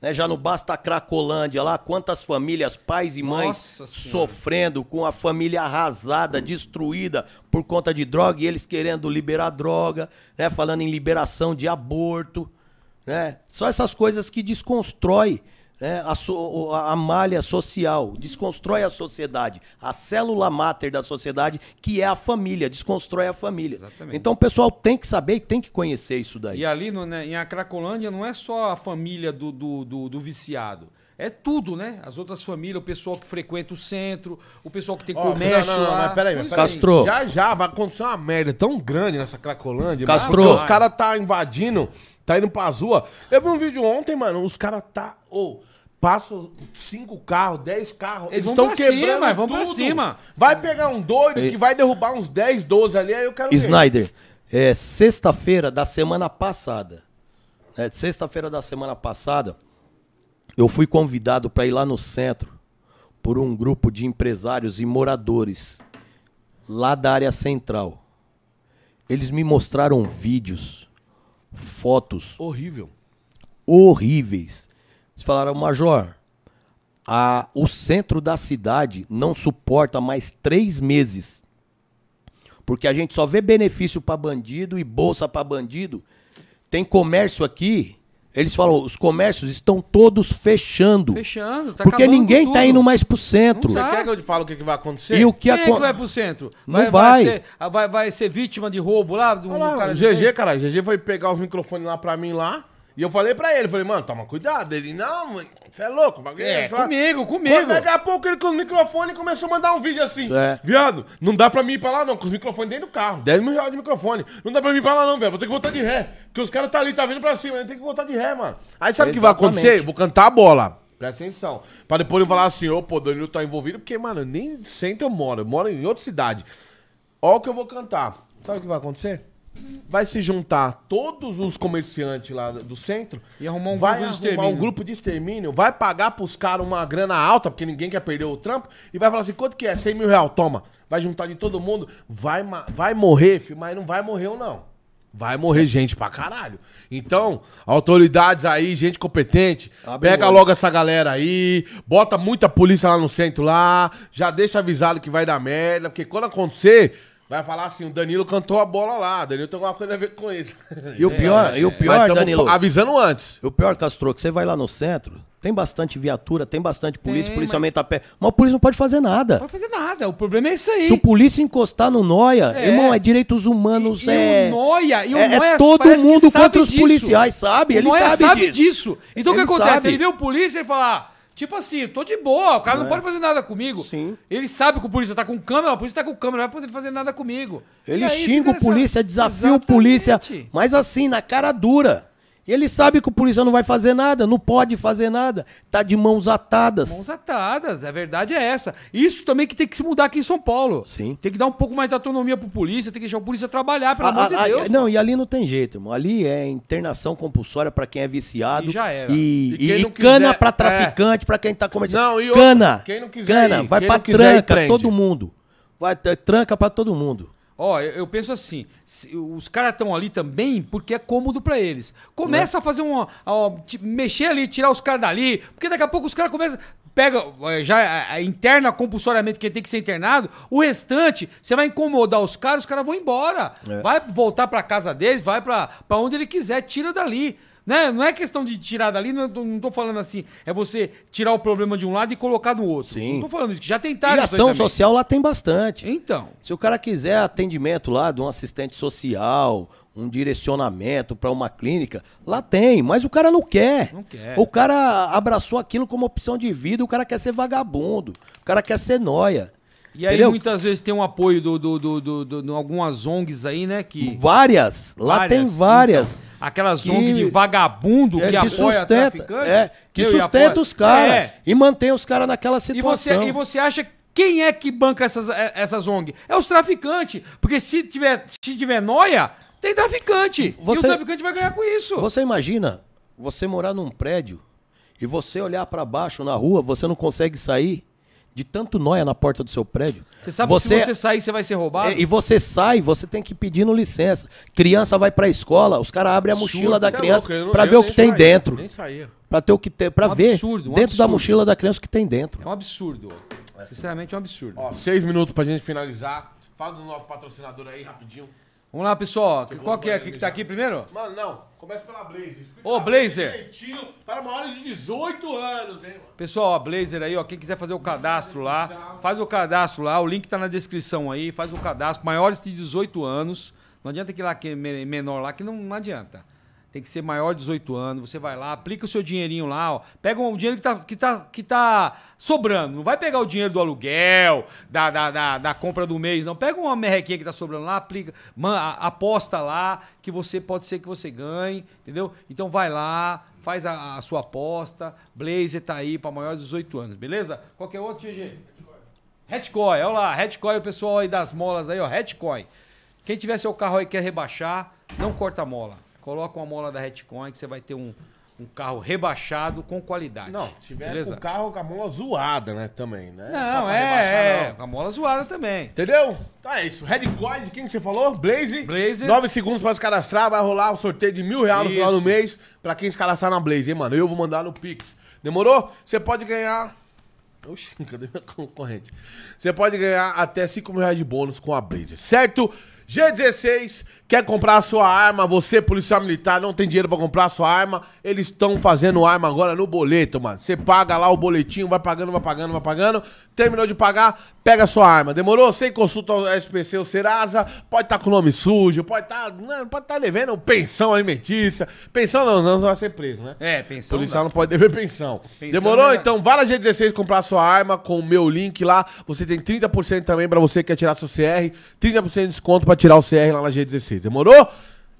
Né? Já não basta a Cracolândia lá, quantas famílias, pais e mães sofrendo com a família arrasada, destruída por conta de droga e eles querendo liberar droga, né? falando em liberação de aborto. Né? Só essas coisas que desconstrói né, a, so, a, malha social, desconstrói a sociedade, a célula máter da sociedade, que é a família, desconstrói a família. Exatamente. Então o pessoal tem que saber e tem que conhecer isso daí. E ali no, né, em Acracolândia não é só a família do, do, do, do viciado. É tudo, né? As outras famílias, o pessoal que frequenta o centro, o pessoal que tem oh, comércio. Não, não, não, lá. mas peraí, peraí. Castro. Já já vai acontecer uma merda tão grande nessa Cracolândia. Castro. os caras tá invadindo, tá indo pra rua. Eu vi um vídeo ontem, mano, os caras tá ou passam cinco carros, dez carros. Eles, estão quebrando. Cima, vão pra cima. Vai pegar um doido é. que vai derrubar uns 10, 12 ali, aí eu quero. Snyder, ver. é sexta-feira da semana passada. É, sexta-feira da semana passada, eu fui convidado para ir lá no centro por um grupo de empresários e moradores lá da área central. Eles me mostraram vídeos, fotos. Horrível. Horríveis eles falaram, Major, a, o centro da cidade não suporta mais três meses. Porque a gente só vê benefício para bandido e bolsa para bandido. Tem comércio aqui. Eles falam, os comércios estão todos fechando. Fechando, tá Porque ninguém tá indo mais pro centro. Você quer que eu te fale o que, que vai acontecer? E o que Quem acon... é que vai pro centro? Vai, não vai. Vai ser, ah, vai, vai ser vítima de roubo lá? Do, lá, do cara GG, de... cara, GG foi pegar os microfones lá pra mim lá. E eu falei pra ele, falei, mano, toma cuidado. Ele, não, você é louco, bagulho. É, é, só... comigo, comigo. Mas daqui a pouco ele com os microfones começou a mandar um vídeo assim. É. Viado, não dá pra mim ir pra lá não, com os microfones dentro do carro. 10 mil reais de microfone. Não dá pra mim ir pra lá não, velho. Vou ter que voltar de ré. Porque os caras tá ali, tá vindo pra cima. Tem que voltar de ré, mano. Aí sabe o que vai acontecer? Vou cantar a bola. Presta atenção. Pra depois eu falar assim, ô, pô, Danilo tá envolvido. Porque, mano, nem centro eu moro. Eu moro em outra cidade. Ó o que eu vou cantar. Sabe o que vai acontecer? vai se juntar todos os comerciantes lá do centro e arrumar um, vai grupo, de arrumar um grupo de extermínio, vai pagar pros caras uma grana alta, porque ninguém quer perder o trampo, e vai falar assim, quanto que é? 100 mil real, toma. Vai juntar de todo mundo, vai, vai morrer, filho, mas não vai morrer ou não. Vai morrer gente pra caralho. Então, autoridades aí, gente competente, Abre pega logo essa galera aí, bota muita polícia lá no centro lá, já deixa avisado que vai dar merda, porque quando acontecer Vai falar assim, o Danilo cantou a bola lá, o Danilo tem alguma coisa a ver com isso. E o é, pior, é, e o é. pior, Danilo. Avisando antes. O pior, Castro, que você vai lá no centro, tem bastante viatura, tem bastante polícia, tem, o policiamento mas... a pé. Mas o polícia não pode fazer nada. Não pode fazer nada, o problema é isso aí. Se o polícia encostar no Noia, é. irmão, é direitos humanos, e, é. o Noia, e o é, Noia é todo mundo contra disso. os policiais, sabe? O ele Noia sabe, sabe disso. disso. Então o que acontece? Sabe. Ele vê o polícia e fala. Tipo assim, tô de boa, o cara não, não é? pode fazer nada comigo. Sim. Ele sabe que o polícia tá com câmera, a polícia tá com câmera, não vai poder fazer nada comigo. Ele aí, xinga o polícia, desafia o polícia, mas assim, na cara dura. E ele sabe que o policial não vai fazer nada, não pode fazer nada, tá de mãos atadas. Mãos atadas, a verdade é essa. Isso também que tem que se mudar aqui em São Paulo. Sim. Tem que dar um pouco mais de autonomia pro polícia, tem que deixar o polícia trabalhar, pelo a, ah, amor a, de ah, ah, Deus. A, não, e ali não tem jeito, irmão. Ali é internação compulsória para quem é viciado. E já era. E, e, e, e cana para é. traficante, é. para quem tá comerciando. Não, e outra, cana. Quem não quiser cana, ir, vai para tranca todo mundo. Vai é, tranca para todo mundo. Ó, eu, eu penso assim, se, os caras estão ali também porque é cômodo para eles. Começa é? a fazer uma, a mexer ali, tirar os caras dali, porque daqui a pouco os caras começam pega, já é, é, interna compulsoriamente quem tem que ser internado, o restante, você vai incomodar os caras, os caras vão embora. É. Vai voltar para casa deles, vai para onde ele quiser, tira dali. Né? Não é questão de tirar dali, não, não tô falando assim. É você tirar o problema de um lado e colocar no outro. Sim. Não tô falando isso, já tentaram. E ação social lá tem bastante. Então. Se o cara quiser atendimento lá de um assistente social, um direcionamento para uma clínica, lá tem, mas o cara não quer. não quer. O cara abraçou aquilo como opção de vida, o cara quer ser vagabundo, o cara quer ser noia. E aí Entendeu? muitas vezes tem um apoio de do, do, do, do, do, de algumas ONGs aí, né? Que... Várias. Lá várias, tem várias. Então, aquelas ONGs de vagabundo é, que, que apoia sustenta, é, que Meu, sustenta apoia... os caras é. e mantém os caras naquela situação. E você, e você acha que quem é que banca essas, é, essas ONG? É os traficantes. Porque se tiver, se tiver noia, tem traficante. Você, e o traficante vai ganhar com isso. Você imagina você morar num prédio e você olhar para baixo na rua, você não consegue sair de tanto noia é na porta do seu prédio. Você sabe você, que se você sair, você vai ser roubado? E, é, e você sai, você tem que ir pedindo licença. Criança vai pra escola, os caras abrem a mochila da é criança é para ver o que tem saía, dentro. Nem saía. Pra ter o que tem. Pra um ver absurdo, um dentro absurdo. da mochila da criança o que tem dentro. É um absurdo. Sinceramente, é um absurdo. Ó, seis minutos pra gente finalizar. Fala do nosso patrocinador aí, rapidinho. Vamos lá, pessoal. Qual que é? que, que tá aqui primeiro? Mano, não. Começa pela Blazer. Explica Ô, Blazer. Para maiores de 18 anos, hein, mano? Pessoal, a Blazer aí, ó. Quem quiser fazer o cadastro lá, faz o cadastro lá. O link tá na descrição aí. Faz o cadastro. Maiores de 18 anos. Não adianta que lá que é menor lá que não, não adianta tem que ser maior de 18 anos, você vai lá, aplica o seu dinheirinho lá, ó, pega o dinheiro que tá, que, tá, que tá sobrando, não vai pegar o dinheiro do aluguel, da, da, da, da compra do mês, não, pega uma merrequinha que tá sobrando lá, aplica, man, aposta lá, que você pode ser que você ganhe, entendeu? Então vai lá, faz a, a sua aposta, Blazer tá aí para maior de 18 anos, beleza? Qualquer é outro, GG? Redcoin, olha lá, Redcoin, o pessoal aí das molas aí, ó, Redcoin. Quem tiver seu carro aí quer rebaixar, não corta a mola coloca uma mola da Retcoin que você vai ter um, um carro rebaixado com qualidade. Não, se tiver beleza? o carro com a mola zoada, né, também, né? Não, é, rebaixar, é, não. com a mola zoada também. Entendeu? Então é isso. Red Coin, quem que você falou? Blaze. Blaze. Nove segundos pra se cadastrar, vai rolar o um sorteio de mil reais no final do mês pra quem se cadastrar na Blaze, hein, mano? Eu vou mandar no Pix. Demorou? Você pode ganhar... Oxi, cadê minha concorrente? Você pode ganhar até 5 mil reais de bônus com a Blaze, certo? G16, quer comprar a sua arma, você policial militar não tem dinheiro para comprar a sua arma, eles estão fazendo arma agora no boleto, mano. Você paga lá o boletinho, vai pagando, vai pagando, vai pagando, terminou de pagar, pega a sua arma. Demorou? Sem consulta ao SPC ou Serasa, pode estar tá com o nome sujo, pode estar, tá, pode estar tá pensão alimentícia. Pensão não, não, você vai ser preso, né? É, pensão. O policial não, não pode dever pensão. pensão Demorou? Não. É. Então, vá na G16 comprar a sua arma com o meu link lá. Você tem 30% também para você que quer tirar seu CR, 30% de desconto para pra tirar o CR lá na G16. Demorou?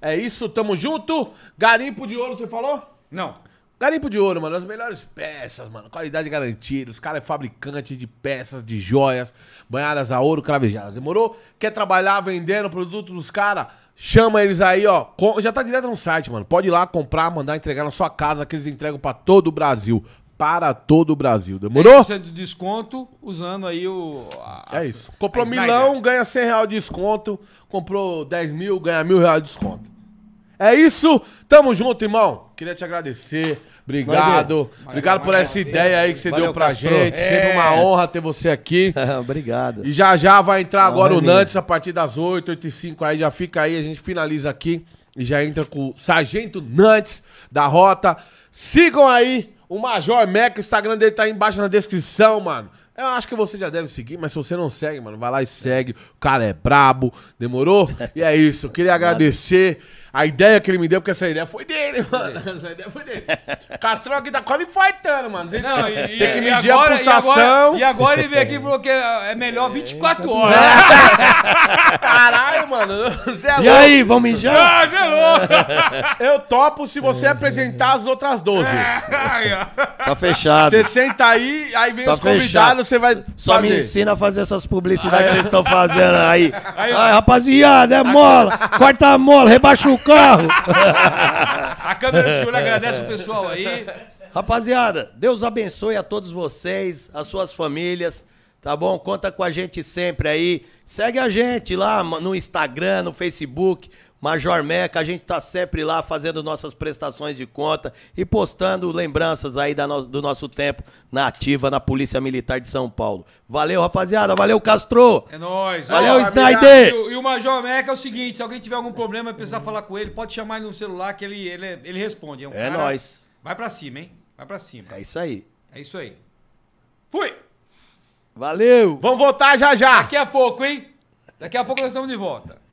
É isso, tamo junto. Garimpo de ouro, você falou? Não. Garimpo de ouro, mano, as melhores peças, mano. Qualidade garantida. Os caras é fabricante de peças, de joias, banhadas a ouro, cravejadas. Demorou? Quer trabalhar vendendo produto dos caras? Chama eles aí, ó. Já tá direto no site, mano. Pode ir lá comprar, mandar entregar na sua casa, que eles entregam para todo o Brasil para todo o Brasil. Demorou? 10% de desconto usando aí o. A, é isso. Comprou milão, ganha 100 reais de desconto. Comprou 10 mil, ganha mil reais de desconto. É isso. Tamo junto, irmão. Queria te agradecer. Obrigado. Snyder. Obrigado por essa ideia aí que você Valeu, deu pra Castro. gente. É. Sempre uma honra ter você aqui. Obrigado. E já já vai entrar agora é o Nantes a partir das 8, 8 e 5 aí. Já fica aí, a gente finaliza aqui. E já entra com o Sargento Nantes da Rota. Sigam aí o Major Mac, o Instagram dele tá aí embaixo na descrição, mano. Eu acho que você já deve seguir, mas se você não segue, mano, vai lá e segue. O cara é brabo, demorou? E é isso. Eu queria agradecer. A ideia que ele me deu, porque essa ideia foi dele, mano. Essa ideia foi dele. Castrão aqui tá quase infartando, mano. Não, e- tem que medir agora- a e agora- pulsação. E agora ele veio aqui e falou que é, é melhor 24 tá horas. Caralho, mano. Você é E aí, vamos mijar? Ah, você é louco! Eu topo se você apresentar as outras 12. Tá fechado. Você senta aí, aí vem Tá os convidados, você vai. Só me ensina a fazer essas publicidades que vocês estão fazendo aí. rapaziada, é mola. Corta a mola, rebaixa o carro. a câmera do Júlio agradece o pessoal aí. Rapaziada, Deus abençoe a todos vocês, as suas famílias, tá bom? Conta com a gente sempre aí. Segue a gente lá no Instagram, no Facebook. Major Meca, a gente está sempre lá fazendo nossas prestações de conta e postando lembranças aí no, do nosso tempo na ativa na Polícia Militar de São Paulo. Valeu, rapaziada. Valeu, Castro. É nóis. Valeu, Snyder. E o, e o, Major Meca é o seguinte, se alguém tiver algum problema e precisar falar com ele, pode chamar ele no celular que ele, ele, ele responde. É, um é cara... nóis. Vai para cima, hein? Vai para cima. É isso aí. É isso aí. Fui. Valeu. Vamos voltar já já. Daqui a pouco, hein? Daqui a pouco nós estamos de volta.